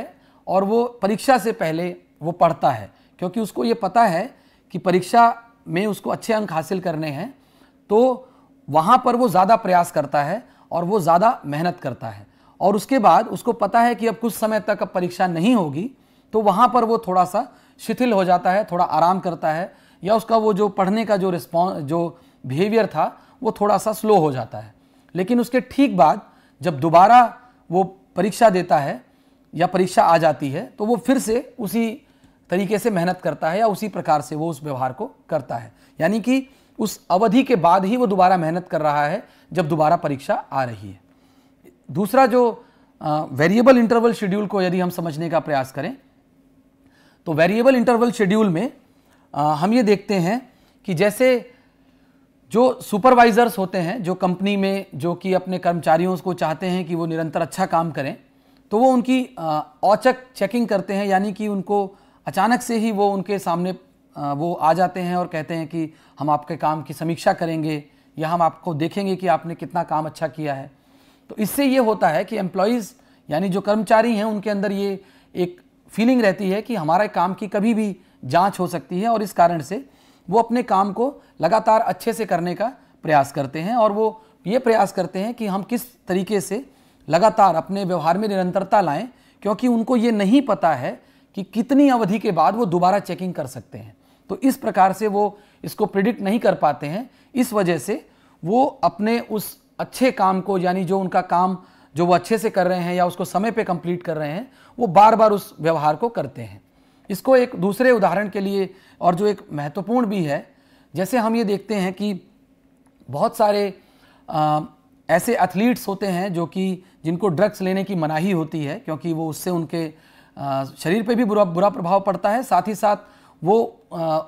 और वो परीक्षा से पहले वो पढ़ता है क्योंकि उसको ये पता है कि परीक्षा में उसको अच्छे अंक हासिल करने हैं तो वहाँ पर वो ज़्यादा प्रयास करता है और वो ज़्यादा मेहनत करता है और उसके बाद उसको पता है कि अब कुछ समय तक अब परीक्षा नहीं होगी तो वहाँ पर वो थोड़ा सा शिथिल हो जाता है थोड़ा आराम करता है या उसका वो जो पढ़ने का जो रिस्पॉन्स जो बिहेवियर था वो थोड़ा सा स्लो हो जाता है लेकिन उसके ठीक बाद जब दोबारा वो परीक्षा देता है या परीक्षा आ जाती है तो वो फिर से उसी तरीके से मेहनत करता है या उसी प्रकार से वो उस व्यवहार को करता है यानी कि उस अवधि के बाद ही वो दोबारा मेहनत कर रहा है जब दोबारा परीक्षा आ रही है दूसरा जो वेरिएबल इंटरवल शेड्यूल को यदि हम समझने का प्रयास करें तो वेरिएबल इंटरवल शेड्यूल में आ, हम ये देखते हैं कि जैसे जो सुपरवाइज़र्स होते हैं जो कंपनी में जो कि अपने कर्मचारियों को चाहते हैं कि वो निरंतर अच्छा काम करें तो वो उनकी औचक चेकिंग करते हैं यानी कि उनको अचानक से ही वो उनके सामने आ, वो आ जाते हैं और कहते हैं कि हम आपके काम की समीक्षा करेंगे या हम आपको देखेंगे कि आपने कितना काम अच्छा किया है तो इससे ये होता है कि एम्प्लॉयज़ यानी जो कर्मचारी हैं उनके अंदर ये एक फीलिंग रहती है कि हमारे काम की कभी भी जांच हो सकती है और इस कारण से वो अपने काम को लगातार अच्छे से करने का प्रयास करते हैं और वो ये प्रयास करते हैं कि हम किस तरीके से लगातार अपने व्यवहार में निरंतरता लाएं क्योंकि उनको ये नहीं पता है कि कितनी अवधि के बाद वो दोबारा चेकिंग कर सकते हैं तो इस प्रकार से वो इसको प्रिडिक्ट नहीं कर पाते हैं इस वजह से वो अपने उस अच्छे काम को यानी जो उनका काम जो वो अच्छे से कर रहे हैं या उसको समय पे कंप्लीट कर रहे हैं वो बार बार उस व्यवहार को करते हैं इसको एक दूसरे उदाहरण के लिए और जो एक महत्वपूर्ण भी है जैसे हम ये देखते हैं कि बहुत सारे आ, ऐसे एथलीट्स होते हैं जो कि जिनको ड्रग्स लेने की मनाही होती है क्योंकि वो उससे उनके आ, शरीर पे भी बुरा बुरा प्रभाव पड़ता है साथ ही साथ वो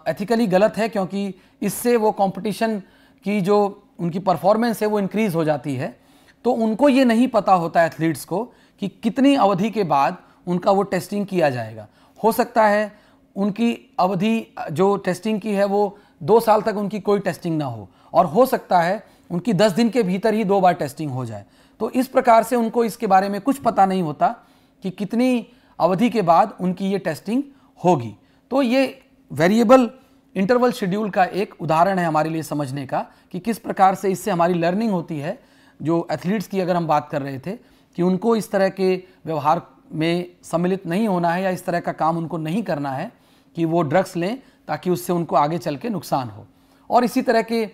एथिकली गलत है क्योंकि इससे वो कंपटीशन की जो उनकी परफॉर्मेंस है वो इंक्रीज़ हो जाती है तो उनको ये नहीं पता होता एथलीट्स को कि कितनी अवधि के बाद उनका वो टेस्टिंग किया जाएगा हो सकता है उनकी अवधि जो टेस्टिंग की है वो दो साल तक उनकी कोई टेस्टिंग ना हो और हो सकता है उनकी दस दिन के भीतर ही दो बार टेस्टिंग हो जाए तो इस प्रकार से उनको इसके बारे में कुछ पता नहीं होता कि कितनी अवधि के बाद उनकी ये टेस्टिंग होगी तो ये वेरिएबल इंटरवल शेड्यूल का एक उदाहरण है हमारे लिए समझने का कि किस प्रकार से इससे हमारी लर्निंग होती है जो एथलीट्स की अगर हम बात कर रहे थे कि उनको इस तरह के व्यवहार में सम्मिलित नहीं होना है या इस तरह का काम उनको नहीं करना है कि वो ड्रग्स लें ताकि उससे उनको आगे चल के नुकसान हो और इसी तरह के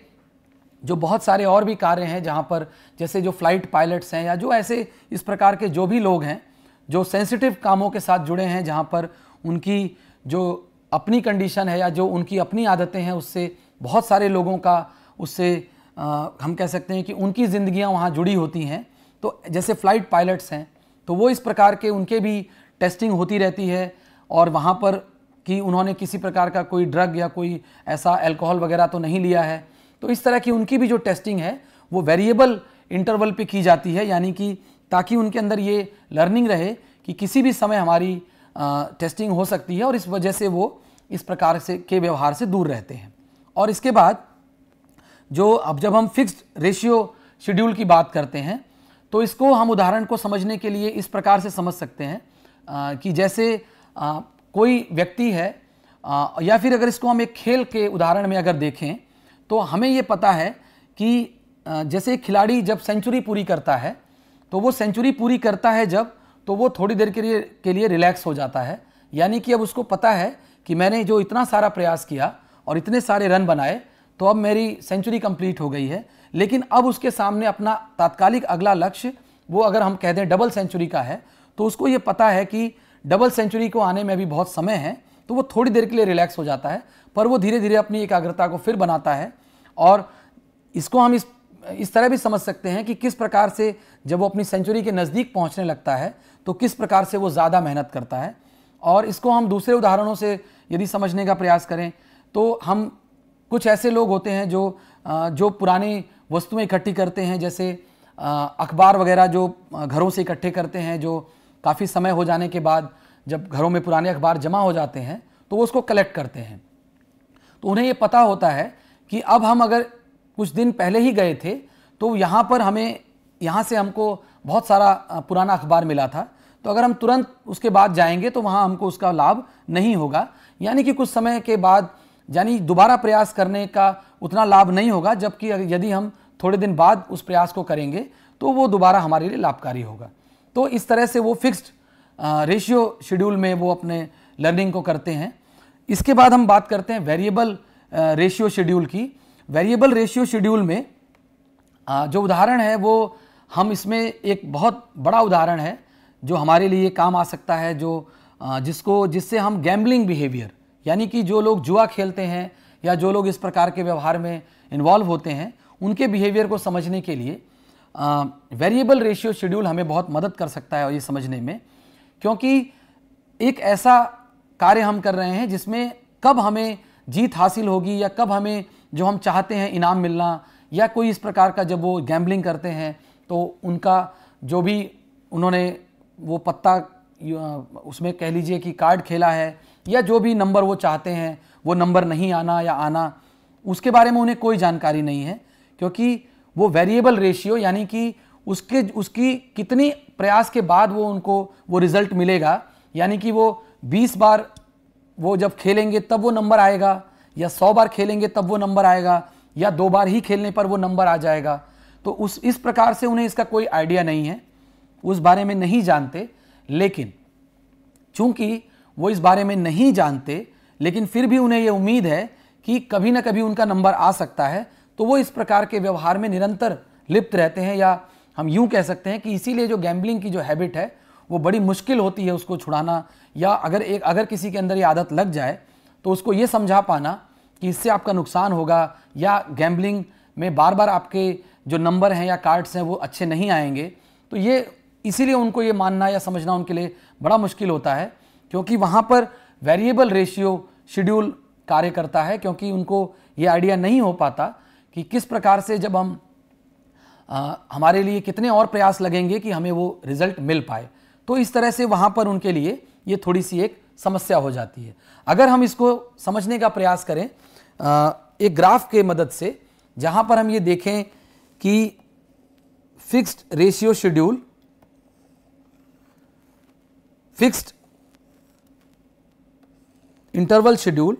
जो बहुत सारे और भी कार्य हैं जहाँ पर जैसे जो फ्लाइट पायलट्स हैं या जो ऐसे इस प्रकार के जो भी लोग हैं जो सेंसिटिव कामों के साथ जुड़े हैं जहाँ पर उनकी जो अपनी कंडीशन है या जो उनकी अपनी आदतें हैं उससे बहुत सारे लोगों का उससे आ, हम कह सकते हैं कि उनकी ज़िंदियाँ वहाँ जुड़ी होती हैं तो जैसे फ़्लाइट पायलट्स हैं तो वो इस प्रकार के उनके भी टेस्टिंग होती रहती है और वहाँ पर कि उन्होंने किसी प्रकार का कोई ड्रग या कोई ऐसा एल्कोहल वगैरह तो नहीं लिया है तो इस तरह की उनकी भी जो टेस्टिंग है वो वेरिएबल इंटरवल पे की जाती है यानी कि ताकि उनके अंदर ये लर्निंग रहे कि किसी भी समय हमारी आ, टेस्टिंग हो सकती है और इस वजह से वो इस प्रकार से के व्यवहार से दूर रहते हैं और इसके बाद जो अब जब हम फिक्स्ड रेशियो शेड्यूल की बात करते हैं तो इसको हम उदाहरण को समझने के लिए इस प्रकार से समझ सकते हैं आ, कि जैसे आ, कोई व्यक्ति है आ, या फिर अगर इसको हम एक खेल के उदाहरण में अगर देखें तो हमें ये पता है कि जैसे खिलाड़ी जब सेंचुरी पूरी करता है तो वो सेंचुरी पूरी करता है जब तो वो थोड़ी देर के लिए के लिए रिलैक्स हो जाता है यानी कि अब उसको पता है कि मैंने जो इतना सारा प्रयास किया और इतने सारे रन बनाए तो अब मेरी सेंचुरी कंप्लीट हो गई है लेकिन अब उसके सामने अपना तात्कालिक अगला लक्ष्य वो अगर हम कह दें डबल सेंचुरी का है तो उसको ये पता है कि डबल सेंचुरी को आने में भी बहुत समय है तो वो थोड़ी देर के लिए रिलैक्स हो जाता है पर वो धीरे धीरे अपनी एकाग्रता को फिर बनाता है और इसको हम इस इस तरह भी समझ सकते हैं कि किस प्रकार से जब वो अपनी सेंचुरी के नज़दीक पहुंचने लगता है तो किस प्रकार से वो ज़्यादा मेहनत करता है और इसको हम दूसरे उदाहरणों से यदि समझने का प्रयास करें तो हम कुछ ऐसे लोग होते हैं जो जो पुरानी वस्तुएं इकट्ठी करते हैं जैसे अखबार वगैरह जो घरों से इकट्ठे करते हैं जो काफ़ी समय हो जाने के बाद जब घरों में पुराने अखबार जमा हो जाते हैं तो वो उसको कलेक्ट करते हैं तो उन्हें ये पता होता है कि अब हम अगर कुछ दिन पहले ही गए थे तो यहाँ पर हमें यहाँ से हमको बहुत सारा पुराना अखबार मिला था तो अगर हम तुरंत उसके बाद जाएंगे तो वहाँ हमको उसका लाभ नहीं होगा यानी कि कुछ समय के बाद यानी दोबारा प्रयास करने का उतना लाभ नहीं होगा जबकि यदि हम थोड़े दिन बाद उस प्रयास को करेंगे तो वो दोबारा हमारे लिए लाभकारी होगा तो इस तरह से वो फिक्स्ड रेशियो शेड्यूल में वो अपने लर्निंग को करते हैं इसके बाद हम बात करते हैं वेरिएबल रेशियो शेड्यूल की वेरिएबल रेशियो शेड्यूल में आ, जो उदाहरण है वो हम इसमें एक बहुत बड़ा उदाहरण है जो हमारे लिए काम आ सकता है जो जिसको जिससे हम गैम्बलिंग बिहेवियर यानी कि जो लोग जुआ खेलते हैं या जो लोग इस प्रकार के व्यवहार में इन्वॉल्व होते हैं उनके बिहेवियर को समझने के लिए वेरिएबल रेशियो शेड्यूल हमें बहुत मदद कर सकता है ये समझने में क्योंकि एक ऐसा कार्य हम कर रहे हैं जिसमें कब हमें जीत हासिल होगी या कब हमें जो हम चाहते हैं इनाम मिलना या कोई इस प्रकार का जब वो गैम्बलिंग करते हैं तो उनका जो भी उन्होंने वो पत्ता उसमें कह लीजिए कि कार्ड खेला है या जो भी नंबर वो चाहते हैं वो नंबर नहीं आना या आना उसके बारे में उन्हें कोई जानकारी नहीं है क्योंकि वो वेरिएबल रेशियो यानी कि उसके उसकी कितनी प्रयास के बाद वो उनको वो रिज़ल्ट मिलेगा यानी कि वो 20 बार वो जब खेलेंगे तब वो नंबर आएगा या 100 बार खेलेंगे तब वो नंबर आएगा या दो बार ही खेलने पर वो नंबर आ जाएगा तो उस इस प्रकार से उन्हें इसका कोई आइडिया नहीं है उस बारे में नहीं जानते लेकिन चूंकि वो इस बारे में नहीं जानते लेकिन फिर भी उन्हें ये उम्मीद है कि कभी ना कभी उनका नंबर आ सकता है तो वो इस प्रकार के व्यवहार में निरंतर लिप्त रहते हैं या हम यूं कह सकते हैं कि इसीलिए जो गैम्बलिंग की जो हैबिट है वो बड़ी मुश्किल होती है उसको छुड़ाना या अगर एक अगर किसी के अंदर ये आदत लग जाए तो उसको ये समझा पाना कि इससे आपका नुकसान होगा या गैम्बलिंग में बार बार आपके जो नंबर हैं या कार्ड्स हैं वो अच्छे नहीं आएंगे तो ये इसीलिए उनको ये मानना या समझना उनके लिए बड़ा मुश्किल होता है क्योंकि वहाँ पर वेरिएबल रेशियो शेड्यूल कार्य करता है क्योंकि उनको ये आइडिया नहीं हो पाता कि किस प्रकार से जब हम आ, हमारे लिए कितने और प्रयास लगेंगे कि हमें वो रिजल्ट मिल पाए तो इस तरह से वहाँ पर उनके लिए ये थोड़ी सी एक समस्या हो जाती है अगर हम इसको समझने का प्रयास करें आ, एक ग्राफ के मदद से जहाँ पर हम ये देखें कि fixed ratio schedule fixed interval schedule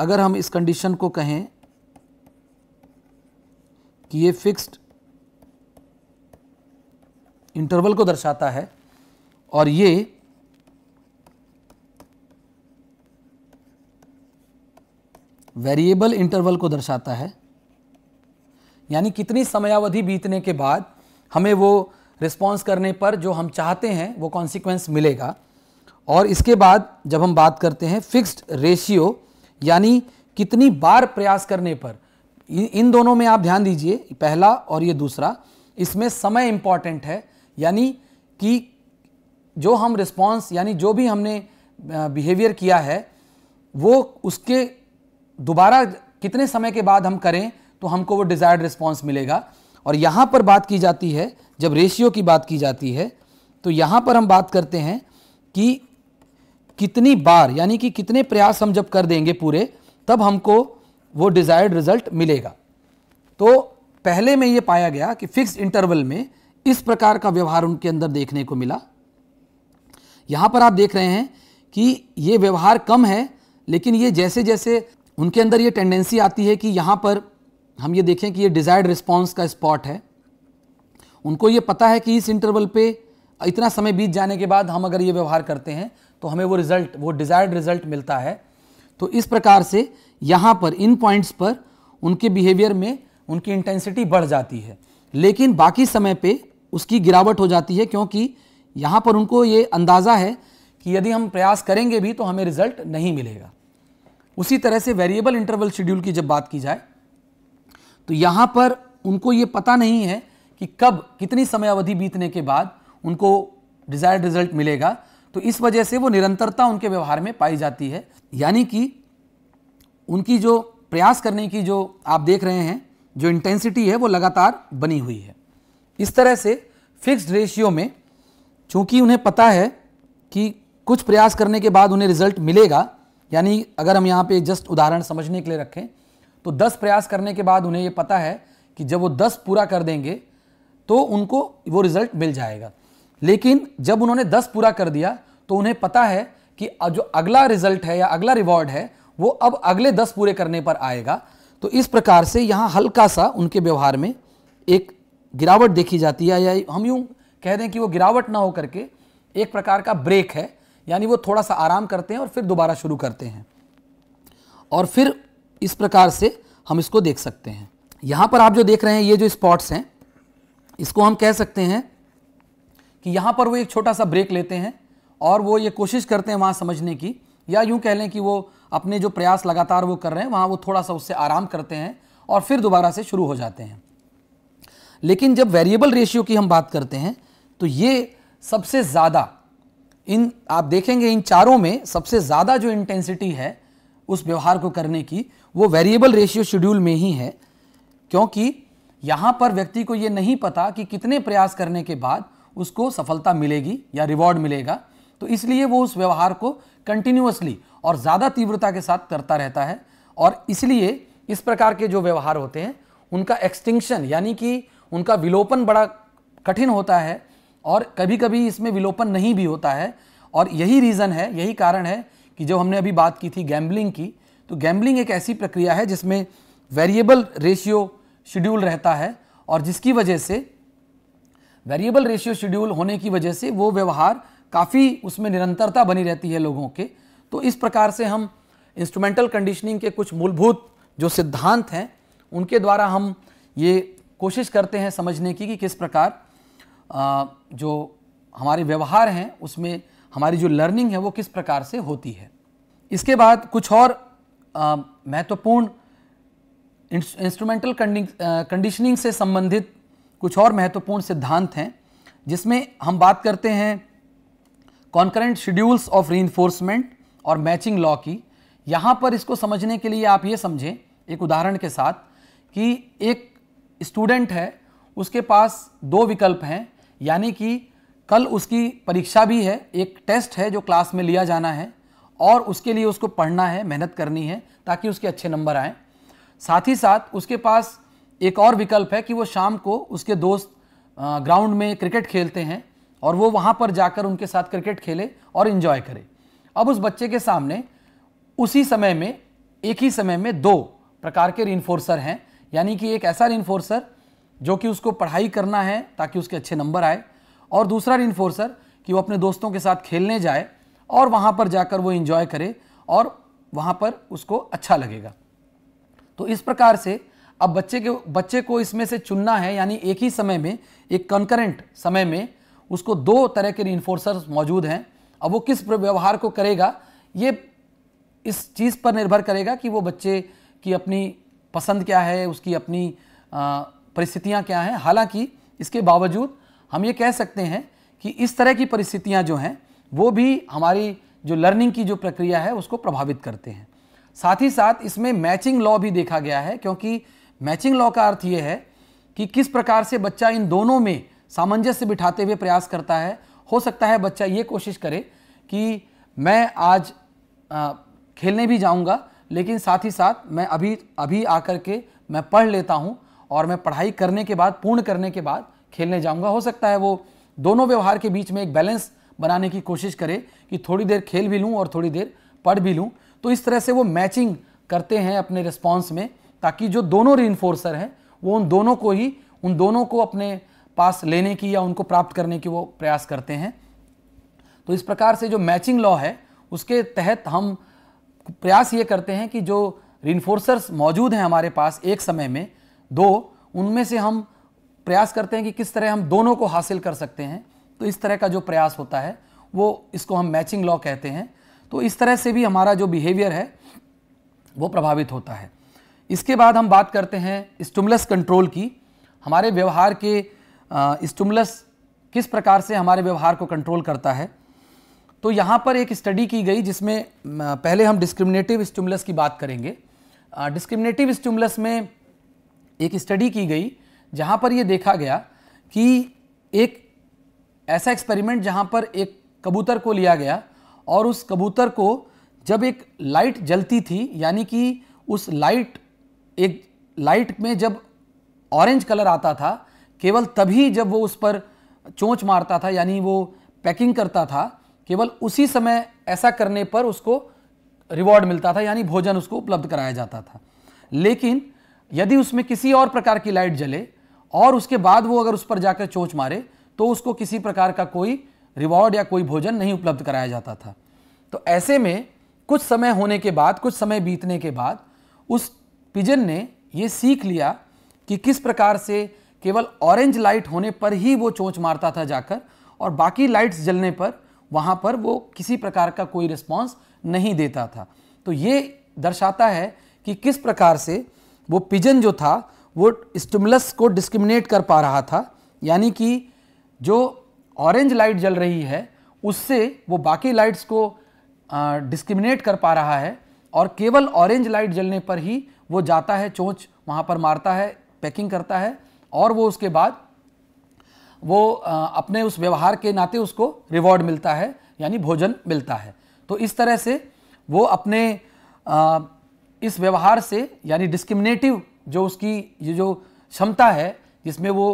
अगर हम इस कंडीशन को कहें कि ये फिक्स्ड इंटरवल को दर्शाता है और ये वेरिएबल इंटरवल को दर्शाता है यानी कितनी समयावधि बीतने के बाद हमें वो रिस्पॉन्स करने पर जो हम चाहते हैं वो कॉन्सिक्वेंस मिलेगा और इसके बाद जब हम बात करते हैं फिक्स्ड रेशियो यानी कितनी बार प्रयास करने पर इन दोनों में आप ध्यान दीजिए पहला और ये दूसरा इसमें समय इम्पॉर्टेंट है यानी कि जो हम रिस्पॉन्स यानी जो भी हमने बिहेवियर किया है वो उसके दोबारा कितने समय के बाद हम करें तो हमको वो डिज़ायर्ड रिस्पॉन्स मिलेगा और यहाँ पर बात की जाती है जब रेशियो की बात की जाती है तो यहाँ पर हम बात करते हैं कि कितनी बार यानी कि कितने प्रयास हम जब कर देंगे पूरे तब हमको वो डिज़ायर्ड रिजल्ट मिलेगा तो पहले में ये पाया गया कि फिक्स इंटरवल में इस प्रकार का व्यवहार उनके अंदर देखने को मिला यहाँ पर आप देख रहे हैं कि ये व्यवहार कम है लेकिन ये जैसे जैसे उनके अंदर ये टेंडेंसी आती है कि यहाँ पर हम ये देखें कि ये डिज़ायर्ड रिस्पॉन्स का स्पॉट है उनको ये पता है कि इस इंटरवल पे इतना समय बीत जाने के बाद हम अगर ये व्यवहार करते हैं तो हमें वो रिजल्ट वो डिज़ायर्ड रिजल्ट मिलता है तो इस प्रकार से यहाँ पर इन पॉइंट्स पर उनके बिहेवियर में उनकी इंटेंसिटी बढ़ जाती है लेकिन बाकी समय पे उसकी गिरावट हो जाती है क्योंकि यहाँ पर उनको ये अंदाज़ा है कि यदि हम प्रयास करेंगे भी तो हमें रिजल्ट नहीं मिलेगा उसी तरह से वेरिएबल इंटरवल शेड्यूल की जब बात की जाए तो यहां पर उनको ये पता नहीं है कि कब कितनी समय अवधि बीतने के बाद उनको डिजायर्ड रिजल्ट मिलेगा तो इस वजह से वो निरंतरता उनके व्यवहार में पाई जाती है यानी कि उनकी जो प्रयास करने की जो आप देख रहे हैं जो इंटेंसिटी है वो लगातार बनी हुई है इस तरह से फिक्स्ड रेशियो में चूंकि उन्हें पता है कि कुछ प्रयास करने के बाद उन्हें रिजल्ट मिलेगा यानी अगर हम यहाँ पे जस्ट उदाहरण समझने के लिए रखें तो दस प्रयास करने के बाद उन्हें ये पता है कि जब वो दस पूरा कर देंगे तो उनको वो रिजल्ट मिल जाएगा लेकिन जब उन्होंने दस पूरा कर दिया तो उन्हें पता है कि जो अगला रिजल्ट है या अगला रिवॉर्ड है वो अब अगले दस पूरे करने पर आएगा तो इस प्रकार से यहाँ हल्का सा उनके व्यवहार में एक गिरावट देखी जाती है या हम यूँ कह दें कि वो गिरावट ना हो करके एक प्रकार का ब्रेक है यानी वो थोड़ा सा आराम करते हैं और फिर दोबारा शुरू करते हैं और फिर इस प्रकार से हम इसको देख सकते हैं यहां पर आप जो देख रहे हैं ये जो स्पॉट्स हैं इसको हम कह सकते हैं कि यहां पर वो एक छोटा सा ब्रेक लेते हैं और वो ये कोशिश करते हैं वहाँ समझने की या यूं कह लें कि वो अपने जो प्रयास लगातार वो कर रहे हैं वहाँ वो थोड़ा सा उससे आराम करते हैं और फिर दोबारा से शुरू हो जाते हैं लेकिन जब वेरिएबल रेशियो की हम बात करते हैं तो ये सबसे ज़्यादा इन आप देखेंगे इन चारों में सबसे ज़्यादा जो इंटेंसिटी है उस व्यवहार को करने की वो वेरिएबल रेशियो शेड्यूल में ही है क्योंकि यहाँ पर व्यक्ति को ये नहीं पता कि कितने प्रयास करने के बाद उसको सफलता मिलेगी या रिवॉर्ड मिलेगा तो इसलिए वो उस व्यवहार को कंटिन्यूसली और ज़्यादा तीव्रता के साथ करता रहता है और इसलिए इस प्रकार के जो व्यवहार होते हैं उनका एक्सटिंक्शन यानी कि उनका विलोपन बड़ा कठिन होता है और कभी कभी इसमें विलोपन नहीं भी होता है और यही रीज़न है यही कारण है कि जो हमने अभी बात की थी गैम्बलिंग की तो गैम्बलिंग एक ऐसी प्रक्रिया है जिसमें वेरिएबल रेशियो शेड्यूल रहता है और जिसकी वजह से वेरिएबल रेशियो शेड्यूल होने की वजह से वो व्यवहार काफ़ी उसमें निरंतरता बनी रहती है लोगों के तो इस प्रकार से हम इंस्ट्रूमेंटल कंडीशनिंग के कुछ मूलभूत जो सिद्धांत हैं उनके द्वारा हम ये कोशिश करते हैं समझने की कि किस प्रकार आ, जो हमारे व्यवहार हैं उसमें हमारी जो लर्निंग है वो किस प्रकार से होती है इसके बाद कुछ और महत्वपूर्ण इंस्ट्रूमेंटल कंडीशनिंग से संबंधित कुछ और महत्वपूर्ण सिद्धांत हैं जिसमें हम बात करते हैं कॉन्करेंट शेड्यूल्स ऑफ री और मैचिंग लॉ की यहाँ पर इसको समझने के लिए आप ये समझें एक उदाहरण के साथ कि एक स्टूडेंट है उसके पास दो विकल्प हैं यानी कि कल उसकी परीक्षा भी है एक टेस्ट है जो क्लास में लिया जाना है और उसके लिए उसको पढ़ना है मेहनत करनी है ताकि उसके अच्छे नंबर आए साथ ही साथ उसके पास एक और विकल्प है कि वो शाम को उसके दोस्त ग्राउंड में क्रिकेट खेलते हैं और वो वहाँ पर जाकर उनके साथ क्रिकेट खेले और इन्जॉय करे अब उस बच्चे के सामने उसी समय में एक ही समय में दो प्रकार के रीनफोर्सर हैं यानी कि एक ऐसा रीनफोर्सर जो कि उसको पढ़ाई करना है ताकि उसके अच्छे नंबर आए और दूसरा रीनफोर्सर कि वो अपने दोस्तों के साथ खेलने जाए और वहाँ पर जाकर वो इन्जॉय करे और वहाँ पर उसको अच्छा लगेगा तो इस प्रकार से अब बच्चे के बच्चे को इसमें से चुनना है यानी एक ही समय में एक कंकरेंट समय में उसको दो तरह के रिन्फोर्सर मौजूद हैं अब वो किस व्यवहार को करेगा ये इस चीज़ पर निर्भर करेगा कि वो बच्चे की अपनी पसंद क्या है उसकी अपनी परिस्थितियाँ क्या हैं हालांकि इसके बावजूद हम ये कह सकते हैं कि इस तरह की परिस्थितियाँ जो हैं वो भी हमारी जो लर्निंग की जो प्रक्रिया है उसको प्रभावित करते हैं साथ ही साथ इसमें मैचिंग लॉ भी देखा गया है क्योंकि मैचिंग लॉ का अर्थ ये है कि किस प्रकार से बच्चा इन दोनों में सामंजस्य बिठाते हुए प्रयास करता है हो सकता है बच्चा ये कोशिश करे कि मैं आज खेलने भी जाऊंगा लेकिन साथ ही साथ मैं अभी अभी आकर के मैं पढ़ लेता हूं और मैं पढ़ाई करने के बाद पूर्ण करने के बाद खेलने जाऊंगा हो सकता है वो दोनों व्यवहार के बीच में एक बैलेंस बनाने की कोशिश करे कि थोड़ी देर खेल भी लूँ और थोड़ी देर पढ़ भी लूँ तो इस तरह से वो मैचिंग करते हैं अपने रिस्पॉन्स में ताकि जो दोनों री हैं वो उन दोनों को ही उन दोनों को अपने पास लेने की या उनको प्राप्त करने की वो प्रयास करते हैं तो इस प्रकार से जो मैचिंग लॉ है उसके तहत हम प्रयास ये करते हैं कि जो रिन्फोर्सर्स मौजूद हैं हमारे पास एक समय में दो उनमें से हम प्रयास करते हैं कि किस तरह हम दोनों को हासिल कर सकते हैं तो इस तरह का जो प्रयास होता है वो इसको हम मैचिंग लॉ कहते हैं तो इस तरह से भी हमारा जो बिहेवियर है वो प्रभावित होता है इसके बाद हम बात करते हैं स्टूमलस कंट्रोल की हमारे व्यवहार के स्टूमलस किस प्रकार से हमारे व्यवहार को कंट्रोल करता है तो यहाँ पर एक स्टडी की गई जिसमें पहले हम डिस्क्रिमिनेटिव स्टूमलस की बात करेंगे डिस्क्रिमिनेटिव स्टूमलस में एक स्टडी की गई जहाँ पर यह देखा गया कि एक ऐसा एक्सपेरिमेंट जहाँ पर एक कबूतर को लिया गया और उस कबूतर को जब एक लाइट जलती थी यानी कि उस लाइट एक लाइट में जब ऑरेंज कलर आता था केवल तभी जब वो उस पर चोंच मारता था यानी वो पैकिंग करता था केवल उसी समय ऐसा करने पर उसको रिवॉर्ड मिलता था यानी भोजन उसको उपलब्ध कराया जाता था लेकिन यदि उसमें किसी और प्रकार की लाइट जले और उसके बाद वो अगर उस पर जाकर चोंच मारे तो उसको किसी प्रकार का कोई रिवॉर्ड या कोई भोजन नहीं उपलब्ध कराया जाता था तो ऐसे में कुछ समय होने के बाद कुछ समय बीतने के बाद उस पिजन ने ये सीख लिया कि किस प्रकार से केवल ऑरेंज लाइट होने पर ही वो चोंच मारता था जाकर और बाकी लाइट्स जलने पर वहाँ पर वो किसी प्रकार का कोई रिस्पॉन्स नहीं देता था तो ये दर्शाता है कि किस प्रकार से वो पिजन जो था वो स्टिमुलस को डिस्क्रिमिनेट कर पा रहा था यानी कि जो ऑरेंज लाइट जल रही है उससे वो बाकी लाइट्स को डिस्क्रिमिनेट कर पा रहा है और केवल ऑरेंज लाइट जलने पर ही वो जाता है चोंच वहाँ पर मारता है पैकिंग करता है और वो उसके बाद वो आ, अपने उस व्यवहार के नाते उसको रिवॉर्ड मिलता है यानी भोजन मिलता है तो इस तरह से वो अपने आ, इस व्यवहार से यानी डिस्क्रिमिनेटिव जो उसकी ये जो क्षमता है जिसमें वो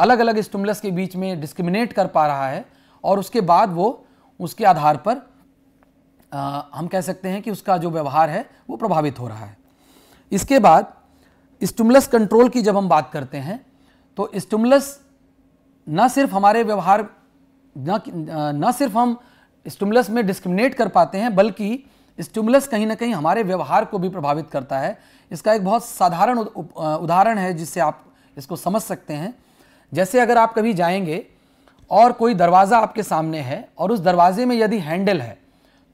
अलग अलग स्टिमुलस के बीच में डिस्क्रिमिनेट कर पा रहा है और उसके बाद वो उसके आधार पर आ, हम कह सकते हैं कि उसका जो व्यवहार है वो प्रभावित हो रहा है इसके बाद स्टिमुलस कंट्रोल की जब हम बात करते हैं तो स्टिमुलस न सिर्फ हमारे व्यवहार न सिर्फ हम स्टिमुलस में डिस्क्रिमिनेट कर पाते हैं बल्कि स्टिमुलस कहीं ना कहीं हमारे व्यवहार को भी प्रभावित करता है इसका एक बहुत साधारण उदाहरण है जिससे आप इसको समझ सकते हैं जैसे अगर आप कभी जाएंगे और कोई दरवाज़ा आपके सामने है और उस दरवाजे में यदि हैंडल है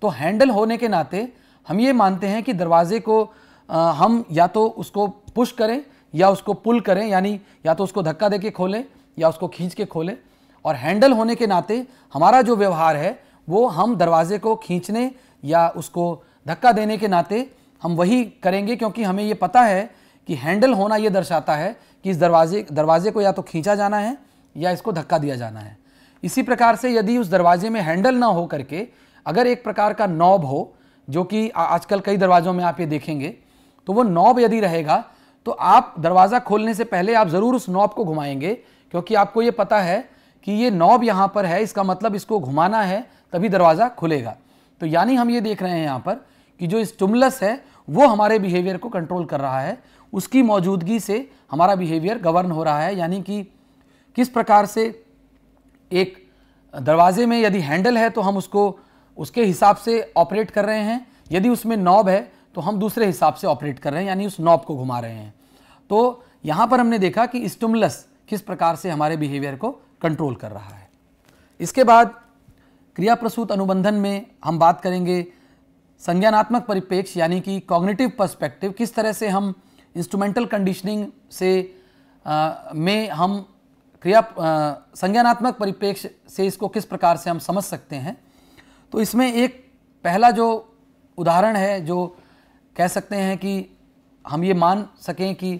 तो हैंडल होने के नाते हम ये मानते हैं कि दरवाजे को आ, हम या तो उसको पुश करें या उसको पुल करें यानी या तो उसको धक्का दे के खोलें या उसको खींच के खोलें और हैंडल होने के नाते हमारा जो व्यवहार है वो हम दरवाजे को खींचने या उसको धक्का देने के नाते हम वही करेंगे क्योंकि हमें ये पता है कि हैंडल होना ये दर्शाता है कि इस दरवाजे दरवाजे को या तो खींचा जाना है या इसको धक्का दिया जाना है इसी प्रकार से यदि उस दरवाजे में हैंडल ना हो करके अगर एक प्रकार का नॉब हो जो कि आजकल कई दरवाज़ों में आप ये देखेंगे तो वो नॉब यदि रहेगा तो आप दरवाज़ा खोलने से पहले आप ज़रूर उस नॉब को घुमाएंगे क्योंकि आपको ये पता है कि ये नॉब यहाँ पर है इसका मतलब इसको घुमाना है तभी दरवाज़ा खुलेगा तो यानी हम ये देख रहे हैं यहाँ पर कि जो स्टमुलस है वो हमारे बिहेवियर को कंट्रोल कर रहा है उसकी मौजूदगी से हमारा बिहेवियर गवर्न हो रहा है यानी कि किस प्रकार से एक दरवाजे में यदि हैंडल है तो हम उसको उसके हिसाब से ऑपरेट कर रहे हैं यदि उसमें नॉब है तो हम दूसरे हिसाब से ऑपरेट कर रहे हैं यानी उस नॉब को घुमा रहे हैं तो यहाँ पर हमने देखा कि स्टमुलस किस प्रकार से हमारे बिहेवियर को कंट्रोल कर रहा है इसके बाद क्रिया प्रसूत अनुबंधन में हम बात करेंगे संज्ञानात्मक परिप्रेक्ष्य यानी कि कॉग्निटिव पर्सपेक्टिव किस तरह से हम इंस्ट्रूमेंटल कंडीशनिंग से आ, में हम क्रिया संज्ञानात्मक परिप्रेक्ष्य से इसको किस प्रकार से हम समझ सकते हैं तो इसमें एक पहला जो उदाहरण है जो कह सकते हैं कि हम ये मान सकें कि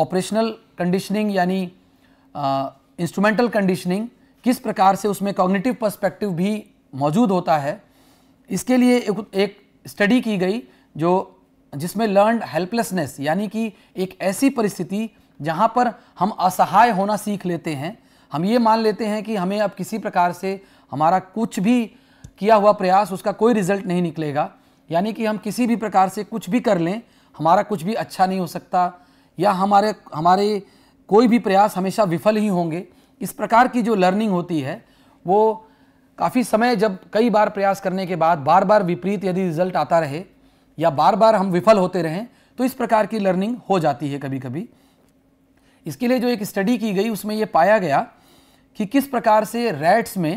ऑपरेशनल कंडीशनिंग यानी इंस्ट्रूमेंटल कंडीशनिंग किस प्रकार से उसमें कॉग्निटिव पर्सपेक्टिव भी मौजूद होता है इसके लिए एक, एक स्टडी की गई जो जिसमें लर्न हेल्पलेसनेस यानी कि एक ऐसी परिस्थिति जहाँ पर हम असहाय होना सीख लेते हैं हम ये मान लेते हैं कि हमें अब किसी प्रकार से हमारा कुछ भी किया हुआ प्रयास उसका कोई रिजल्ट नहीं निकलेगा यानी कि हम किसी भी प्रकार से कुछ भी कर लें हमारा कुछ भी अच्छा नहीं हो सकता या हमारे हमारे कोई भी प्रयास हमेशा विफल ही होंगे इस प्रकार की जो लर्निंग होती है वो काफ़ी समय जब कई बार प्रयास करने के बाद बार बार विपरीत यदि रिजल्ट आता रहे या बार बार हम विफल होते रहें तो इस प्रकार की लर्निंग हो जाती है कभी कभी इसके लिए जो एक स्टडी की गई उसमें यह पाया गया कि किस प्रकार से रैट्स में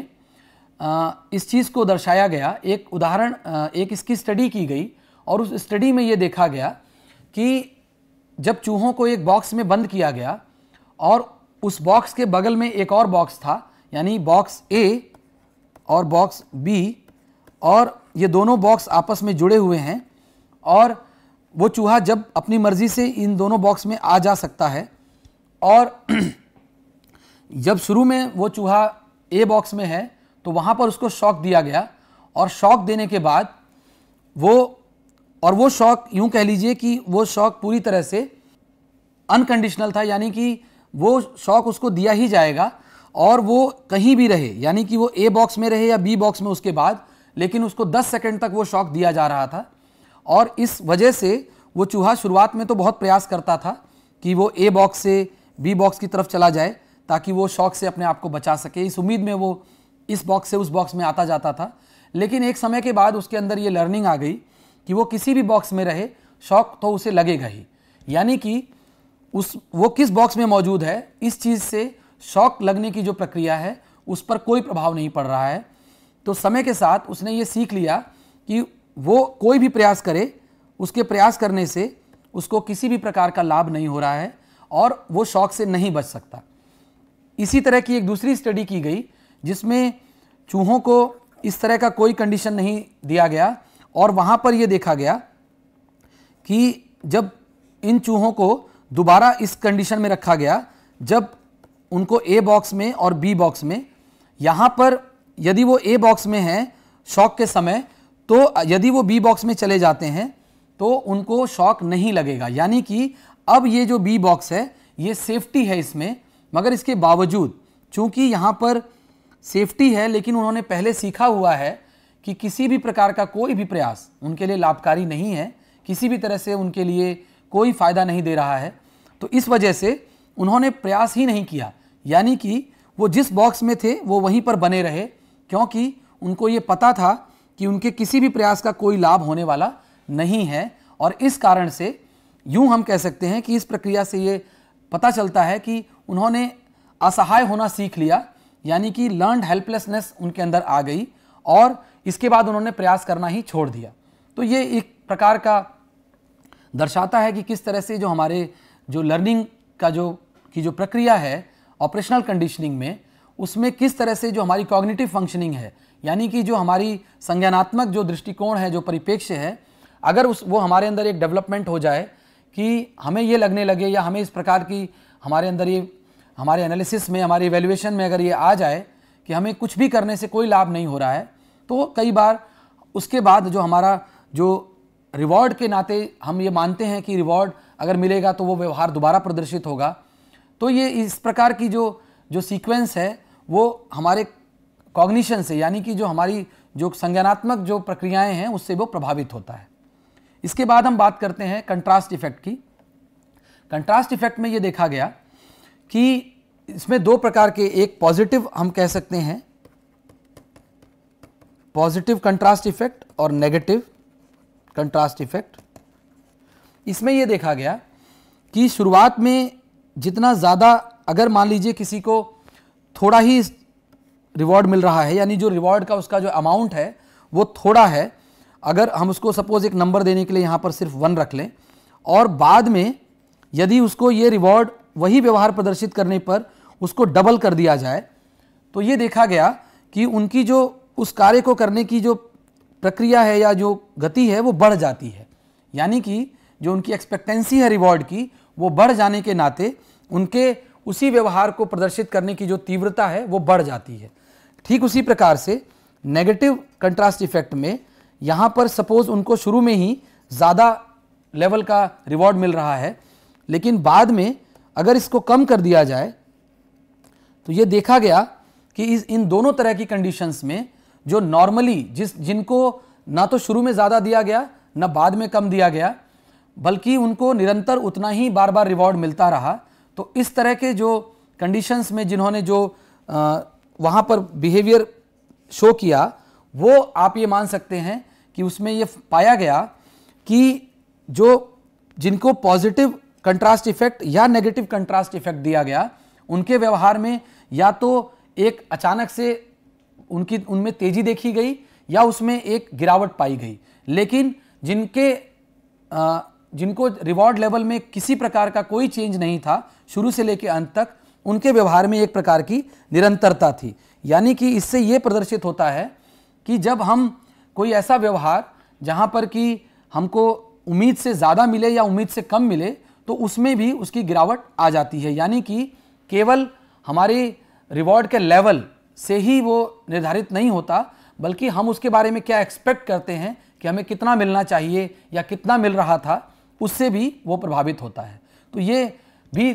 इस चीज़ को दर्शाया गया एक उदाहरण एक इसकी स्टडी की गई और उस स्टडी में ये देखा गया कि जब चूहों को एक बॉक्स में बंद किया गया और उस बॉक्स के बगल में एक और बॉक्स था यानी बॉक्स ए और बॉक्स बी और ये दोनों बॉक्स आपस में जुड़े हुए हैं और वो चूहा जब अपनी मर्ज़ी से इन दोनों बॉक्स में आ जा सकता है और [CLEARS THROAT] जब शुरू में वो चूहा ए बॉक्स में है तो वहाँ पर उसको शॉक दिया गया और शॉक देने के बाद वो और वो शॉक यूँ कह लीजिए कि वो शॉक पूरी तरह से अनकंडीशनल था यानी कि वो शौक उसको दिया ही जाएगा और वो कहीं भी रहे यानी कि वो ए बॉक्स में रहे या बी बॉक्स में उसके बाद लेकिन उसको 10 सेकंड तक वो शॉक दिया जा रहा था और इस वजह से वो चूहा शुरुआत में तो बहुत प्रयास करता था कि वो ए बॉक्स से बी बॉक्स की तरफ चला जाए ताकि वो शॉक से अपने आप को बचा सके इस उम्मीद में वो इस बॉक्स से उस बॉक्स में आता जाता था लेकिन एक समय के बाद उसके अंदर ये लर्निंग आ गई कि वो किसी भी बॉक्स में रहे शौक तो उसे लगेगा ही यानी कि उस वो किस बॉक्स में मौजूद है इस चीज़ से शॉक लगने की जो प्रक्रिया है उस पर कोई प्रभाव नहीं पड़ रहा है तो समय के साथ उसने ये सीख लिया कि वो कोई भी प्रयास करे उसके प्रयास करने से उसको किसी भी प्रकार का लाभ नहीं हो रहा है और वो शौक से नहीं बच सकता इसी तरह की एक दूसरी स्टडी की गई जिसमें चूहों को इस तरह का कोई कंडीशन नहीं दिया गया और वहाँ पर यह देखा गया कि जब इन चूहों को दोबारा इस कंडीशन में रखा गया जब उनको ए बॉक्स में और बी बॉक्स में यहाँ पर यदि वो ए बॉक्स में हैं शॉक के समय तो यदि वो बी बॉक्स में चले जाते हैं तो उनको शॉक नहीं लगेगा यानी कि अब ये जो बी बॉक्स है ये सेफ्टी है इसमें मगर इसके बावजूद चूंकि यहाँ पर सेफ्टी है लेकिन उन्होंने पहले सीखा हुआ है कि किसी भी प्रकार का कोई भी प्रयास उनके लिए लाभकारी नहीं है किसी भी तरह से उनके लिए कोई फ़ायदा नहीं दे रहा है तो इस वजह से उन्होंने प्रयास ही नहीं किया यानी कि वो जिस बॉक्स में थे वो वहीं पर बने रहे क्योंकि उनको ये पता था कि उनके किसी भी प्रयास का कोई लाभ होने वाला नहीं है और इस कारण से यूं हम कह सकते हैं कि इस प्रक्रिया से ये पता चलता है कि उन्होंने असहाय होना सीख लिया यानी कि लर्नड हेल्पलेसनेस उनके अंदर आ गई और इसके बाद उन्होंने प्रयास करना ही छोड़ दिया तो ये एक प्रकार का दर्शाता है कि किस तरह से जो हमारे जो लर्निंग का जो की जो प्रक्रिया है ऑपरेशनल कंडीशनिंग में उसमें किस तरह से जो हमारी कॉग्निटिव फंक्शनिंग है यानी कि जो हमारी संज्ञानात्मक जो दृष्टिकोण है जो परिप्रेक्ष्य है अगर उस वो हमारे अंदर एक डेवलपमेंट हो जाए कि हमें ये लगने लगे या हमें इस प्रकार की हमारे अंदर ये हमारे एनालिसिस में हमारे इवेल्युएशन में अगर ये आ जाए कि हमें कुछ भी करने से कोई लाभ नहीं हो रहा है तो कई बार उसके बाद जो हमारा जो रिवॉर्ड के नाते हम ये मानते हैं कि रिवॉर्ड अगर मिलेगा तो वो व्यवहार दोबारा प्रदर्शित होगा तो ये इस प्रकार की जो जो सीक्वेंस है वो हमारे कॉग्निशन से यानी कि जो हमारी जो संज्ञानात्मक जो प्रक्रियाएं हैं उससे वो प्रभावित होता है इसके बाद हम बात करते हैं कंट्रास्ट इफेक्ट की कंट्रास्ट इफेक्ट में ये देखा गया कि इसमें दो प्रकार के एक पॉजिटिव हम कह सकते हैं पॉजिटिव कंट्रास्ट इफेक्ट और नेगेटिव कंट्रास्ट इफेक्ट इसमें यह देखा गया कि शुरुआत में जितना ज़्यादा अगर मान लीजिए किसी को थोड़ा ही रिवॉर्ड मिल रहा है यानी जो रिवॉर्ड का उसका जो अमाउंट है वो थोड़ा है अगर हम उसको सपोज़ एक नंबर देने के लिए यहाँ पर सिर्फ वन रख लें और बाद में यदि उसको ये रिवॉर्ड वही व्यवहार प्रदर्शित करने पर उसको डबल कर दिया जाए तो ये देखा गया कि उनकी जो उस कार्य को करने की जो प्रक्रिया है या जो गति है वो बढ़ जाती है यानी कि जो उनकी एक्सपेक्टेंसी है रिवॉर्ड की वो बढ़ जाने के नाते उनके उसी व्यवहार को प्रदर्शित करने की जो तीव्रता है वो बढ़ जाती है ठीक उसी प्रकार से नेगेटिव कंट्रास्ट इफेक्ट में यहाँ पर सपोज उनको शुरू में ही ज़्यादा लेवल का रिवॉर्ड मिल रहा है लेकिन बाद में अगर इसको कम कर दिया जाए तो ये देखा गया कि इस इन दोनों तरह की कंडीशंस में जो नॉर्मली जिस जिनको ना तो शुरू में ज़्यादा दिया गया ना बाद में कम दिया गया बल्कि उनको निरंतर उतना ही बार बार रिवॉर्ड मिलता रहा तो इस तरह के जो कंडीशंस में जिन्होंने जो आ, वहाँ पर बिहेवियर शो किया वो आप ये मान सकते हैं कि उसमें ये पाया गया कि जो जिनको पॉजिटिव कंट्रास्ट इफेक्ट या नेगेटिव कंट्रास्ट इफेक्ट दिया गया उनके व्यवहार में या तो एक अचानक से उनकी उनमें तेजी देखी गई या उसमें एक गिरावट पाई गई लेकिन जिनके आ, जिनको रिवॉर्ड लेवल में किसी प्रकार का कोई चेंज नहीं था शुरू से लेकर अंत तक उनके व्यवहार में एक प्रकार की निरंतरता थी यानी कि इससे ये प्रदर्शित होता है कि जब हम कोई ऐसा व्यवहार जहाँ पर कि हमको उम्मीद से ज़्यादा मिले या उम्मीद से कम मिले तो उसमें भी उसकी गिरावट आ जाती है यानी कि केवल हमारे रिवॉर्ड के लेवल से ही वो निर्धारित नहीं होता बल्कि हम उसके बारे में क्या एक्सपेक्ट करते हैं कि हमें कितना मिलना चाहिए या कितना मिल रहा था उससे भी वो प्रभावित होता है तो ये भी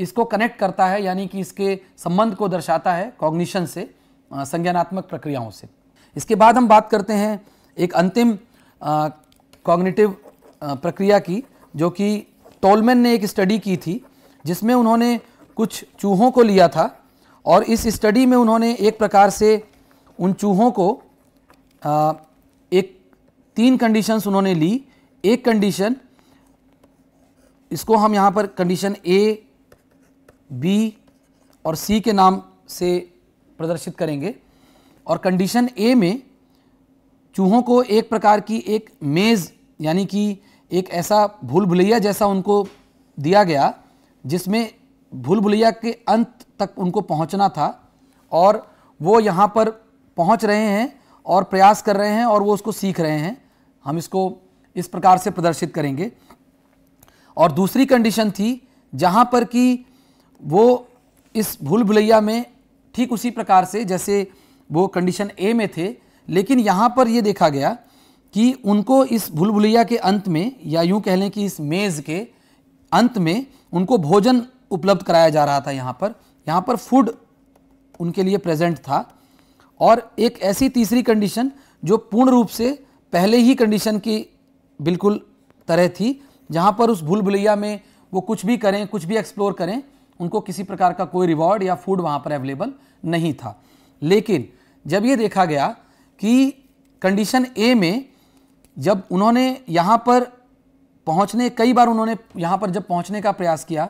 इसको कनेक्ट करता है यानी कि इसके संबंध को दर्शाता है कॉग्निशन से संज्ञानात्मक प्रक्रियाओं से इसके बाद हम बात करते हैं एक अंतिम कॉग्निटिव प्रक्रिया की जो कि टोलमैन ने एक स्टडी की थी जिसमें उन्होंने कुछ चूहों को लिया था और इस स्टडी में उन्होंने एक प्रकार से उन चूहों को आ, एक तीन कंडीशंस उन्होंने ली एक कंडीशन इसको हम यहाँ पर कंडीशन ए बी और सी के नाम से प्रदर्शित करेंगे और कंडीशन ए में चूहों को एक प्रकार की एक मेज़ यानी कि एक ऐसा भूल भुलैया जैसा उनको दिया गया जिसमें भूल भुलैया के अंत तक उनको पहुंचना था और वो यहाँ पर पहुंच रहे हैं और प्रयास कर रहे हैं और वो उसको सीख रहे हैं हम इसको इस प्रकार से प्रदर्शित करेंगे और दूसरी कंडीशन थी जहाँ पर कि वो इस भूल भुलैया में ठीक उसी प्रकार से जैसे वो कंडीशन ए में थे लेकिन यहाँ पर ये देखा गया कि उनको इस भूल भुलैया के अंत में या यूँ कह लें कि इस मेज़ के अंत में उनको भोजन उपलब्ध कराया जा रहा था यहाँ पर यहाँ पर फूड उनके लिए प्रेजेंट था और एक ऐसी तीसरी कंडीशन जो पूर्ण रूप से पहले ही कंडीशन की बिल्कुल तरह थी जहाँ पर उस भूल भुलैया में वो कुछ भी करें कुछ भी एक्सप्लोर करें उनको किसी प्रकार का कोई रिवॉर्ड या फूड वहाँ पर अवेलेबल नहीं था लेकिन जब ये देखा गया कि कंडीशन ए में जब उन्होंने यहाँ पर पहुँचने कई बार उन्होंने यहाँ पर जब पहुँचने का प्रयास किया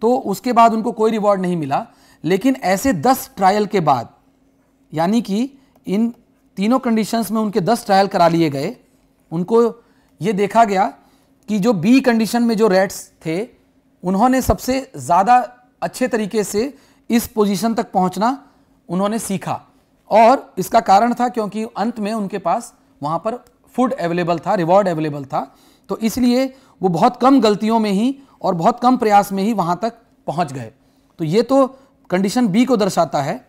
तो उसके बाद उनको कोई रिवॉर्ड नहीं मिला लेकिन ऐसे दस ट्रायल के बाद यानी कि इन तीनों कंडीशंस में उनके दस ट्रायल करा लिए गए उनको ये देखा गया कि जो बी कंडीशन में जो रेट्स थे उन्होंने सबसे ज़्यादा अच्छे तरीके से इस पोजीशन तक पहुंचना उन्होंने सीखा और इसका कारण था क्योंकि अंत में उनके पास वहाँ पर फूड अवेलेबल था रिवॉर्ड अवेलेबल था तो इसलिए वो बहुत कम गलतियों में ही और बहुत कम प्रयास में ही वहाँ तक पहुँच गए तो ये तो कंडीशन बी को दर्शाता है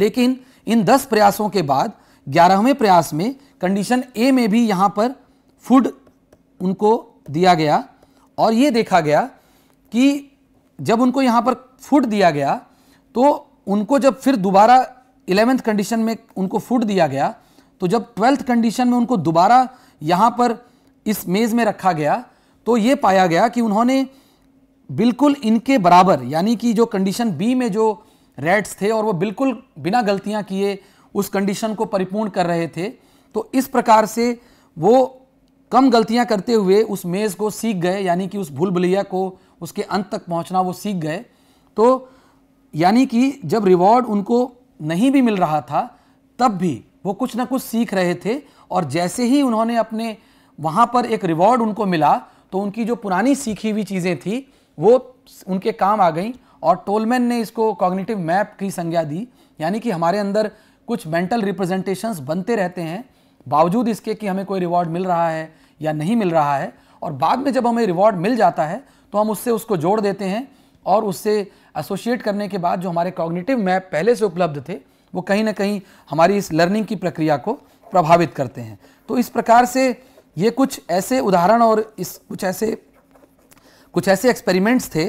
लेकिन इन दस प्रयासों के बाद ग्यारहवें प्रयास में कंडीशन ए में भी यहाँ पर फूड उनको दिया गया और ये देखा गया कि जब उनको यहाँ पर फूड दिया गया तो उनको जब फिर दोबारा इलेवेंथ कंडीशन में उनको फूड दिया गया तो जब ट्वेल्थ कंडीशन में उनको दोबारा यहाँ पर इस मेज़ में रखा गया तो ये पाया गया कि उन्होंने बिल्कुल इनके बराबर यानी कि जो कंडीशन बी में जो रेड्स थे और वो बिल्कुल बिना गलतियाँ किए उस कंडीशन को परिपूर्ण कर रहे थे तो इस प्रकार से वो कम गलतियां करते हुए उस मेज़ को सीख गए यानी कि उस भूल भुलैया को उसके अंत तक पहुंचना वो सीख गए तो यानी कि जब रिवॉर्ड उनको नहीं भी मिल रहा था तब भी वो कुछ ना कुछ सीख रहे थे और जैसे ही उन्होंने अपने वहाँ पर एक रिवॉर्ड उनको मिला तो उनकी जो पुरानी सीखी हुई चीज़ें थी वो उनके काम आ गई और टोलमैन ने इसको कॉग्निटिव मैप की संज्ञा दी यानी कि हमारे अंदर कुछ मेंटल रिप्रेजेंटेशंस बनते रहते हैं बावजूद इसके कि हमें कोई रिवॉर्ड मिल रहा है या नहीं मिल रहा है और बाद में जब हमें रिवॉर्ड मिल जाता है तो हम उससे उसको जोड़ देते हैं और उससे एसोशिएट करने के बाद जो हमारे कॉग्निटिव मैप पहले से उपलब्ध थे वो कहीं ना कहीं हमारी इस लर्निंग की प्रक्रिया को प्रभावित करते हैं तो इस प्रकार से ये कुछ ऐसे उदाहरण और इस कुछ ऐसे कुछ ऐसे एक्सपेरिमेंट्स थे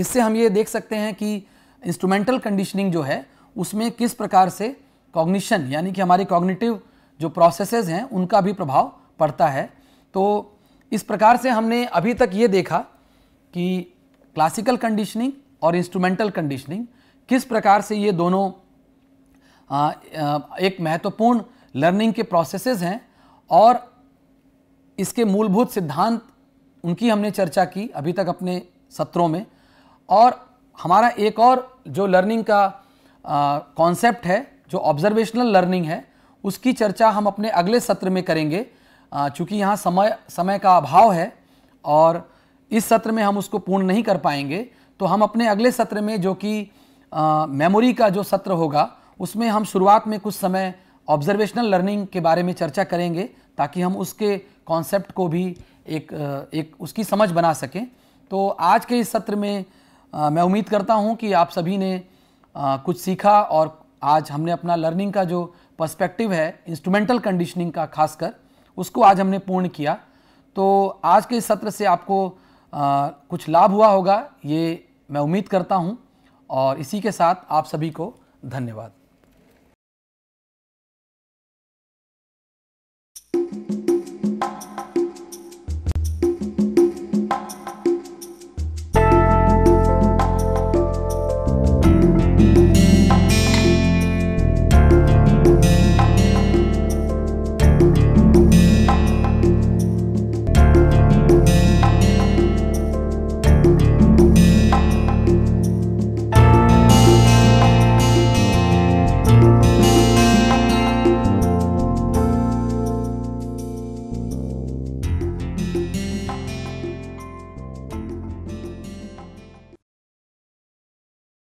जिससे हम ये देख सकते हैं कि इंस्ट्रूमेंटल कंडीशनिंग जो है उसमें किस प्रकार से कॉग्निशन यानी कि हमारी कॉग्निटिव जो प्रोसेसेस हैं उनका भी प्रभाव पड़ता है तो इस प्रकार से हमने अभी तक ये देखा कि क्लासिकल कंडीशनिंग और इंस्ट्रूमेंटल कंडीशनिंग किस प्रकार से ये दोनों आ, एक महत्वपूर्ण लर्निंग के प्रोसेसेस हैं और इसके मूलभूत सिद्धांत उनकी हमने चर्चा की अभी तक अपने सत्रों में और हमारा एक और जो लर्निंग का कॉन्सेप्ट है जो ऑब्जर्वेशनल लर्निंग है उसकी चर्चा हम अपने अगले सत्र में करेंगे चूँकि यहाँ समय समय का अभाव है और इस सत्र में हम उसको पूर्ण नहीं कर पाएंगे तो हम अपने अगले सत्र में जो कि मेमोरी का जो सत्र होगा उसमें हम शुरुआत में कुछ समय ऑब्जर्वेशनल लर्निंग के बारे में चर्चा करेंगे ताकि हम उसके कॉन्सेप्ट को भी एक एक उसकी समझ बना सकें तो आज के इस सत्र में आ, मैं उम्मीद करता हूं कि आप सभी ने आ, कुछ सीखा और आज हमने अपना लर्निंग का जो पर्सपेक्टिव है इंस्ट्रूमेंटल कंडीशनिंग का खासकर उसको आज हमने पूर्ण किया तो आज के इस सत्र से आपको आ, कुछ लाभ हुआ होगा ये मैं उम्मीद करता हूँ और इसी के साथ आप सभी को धन्यवाद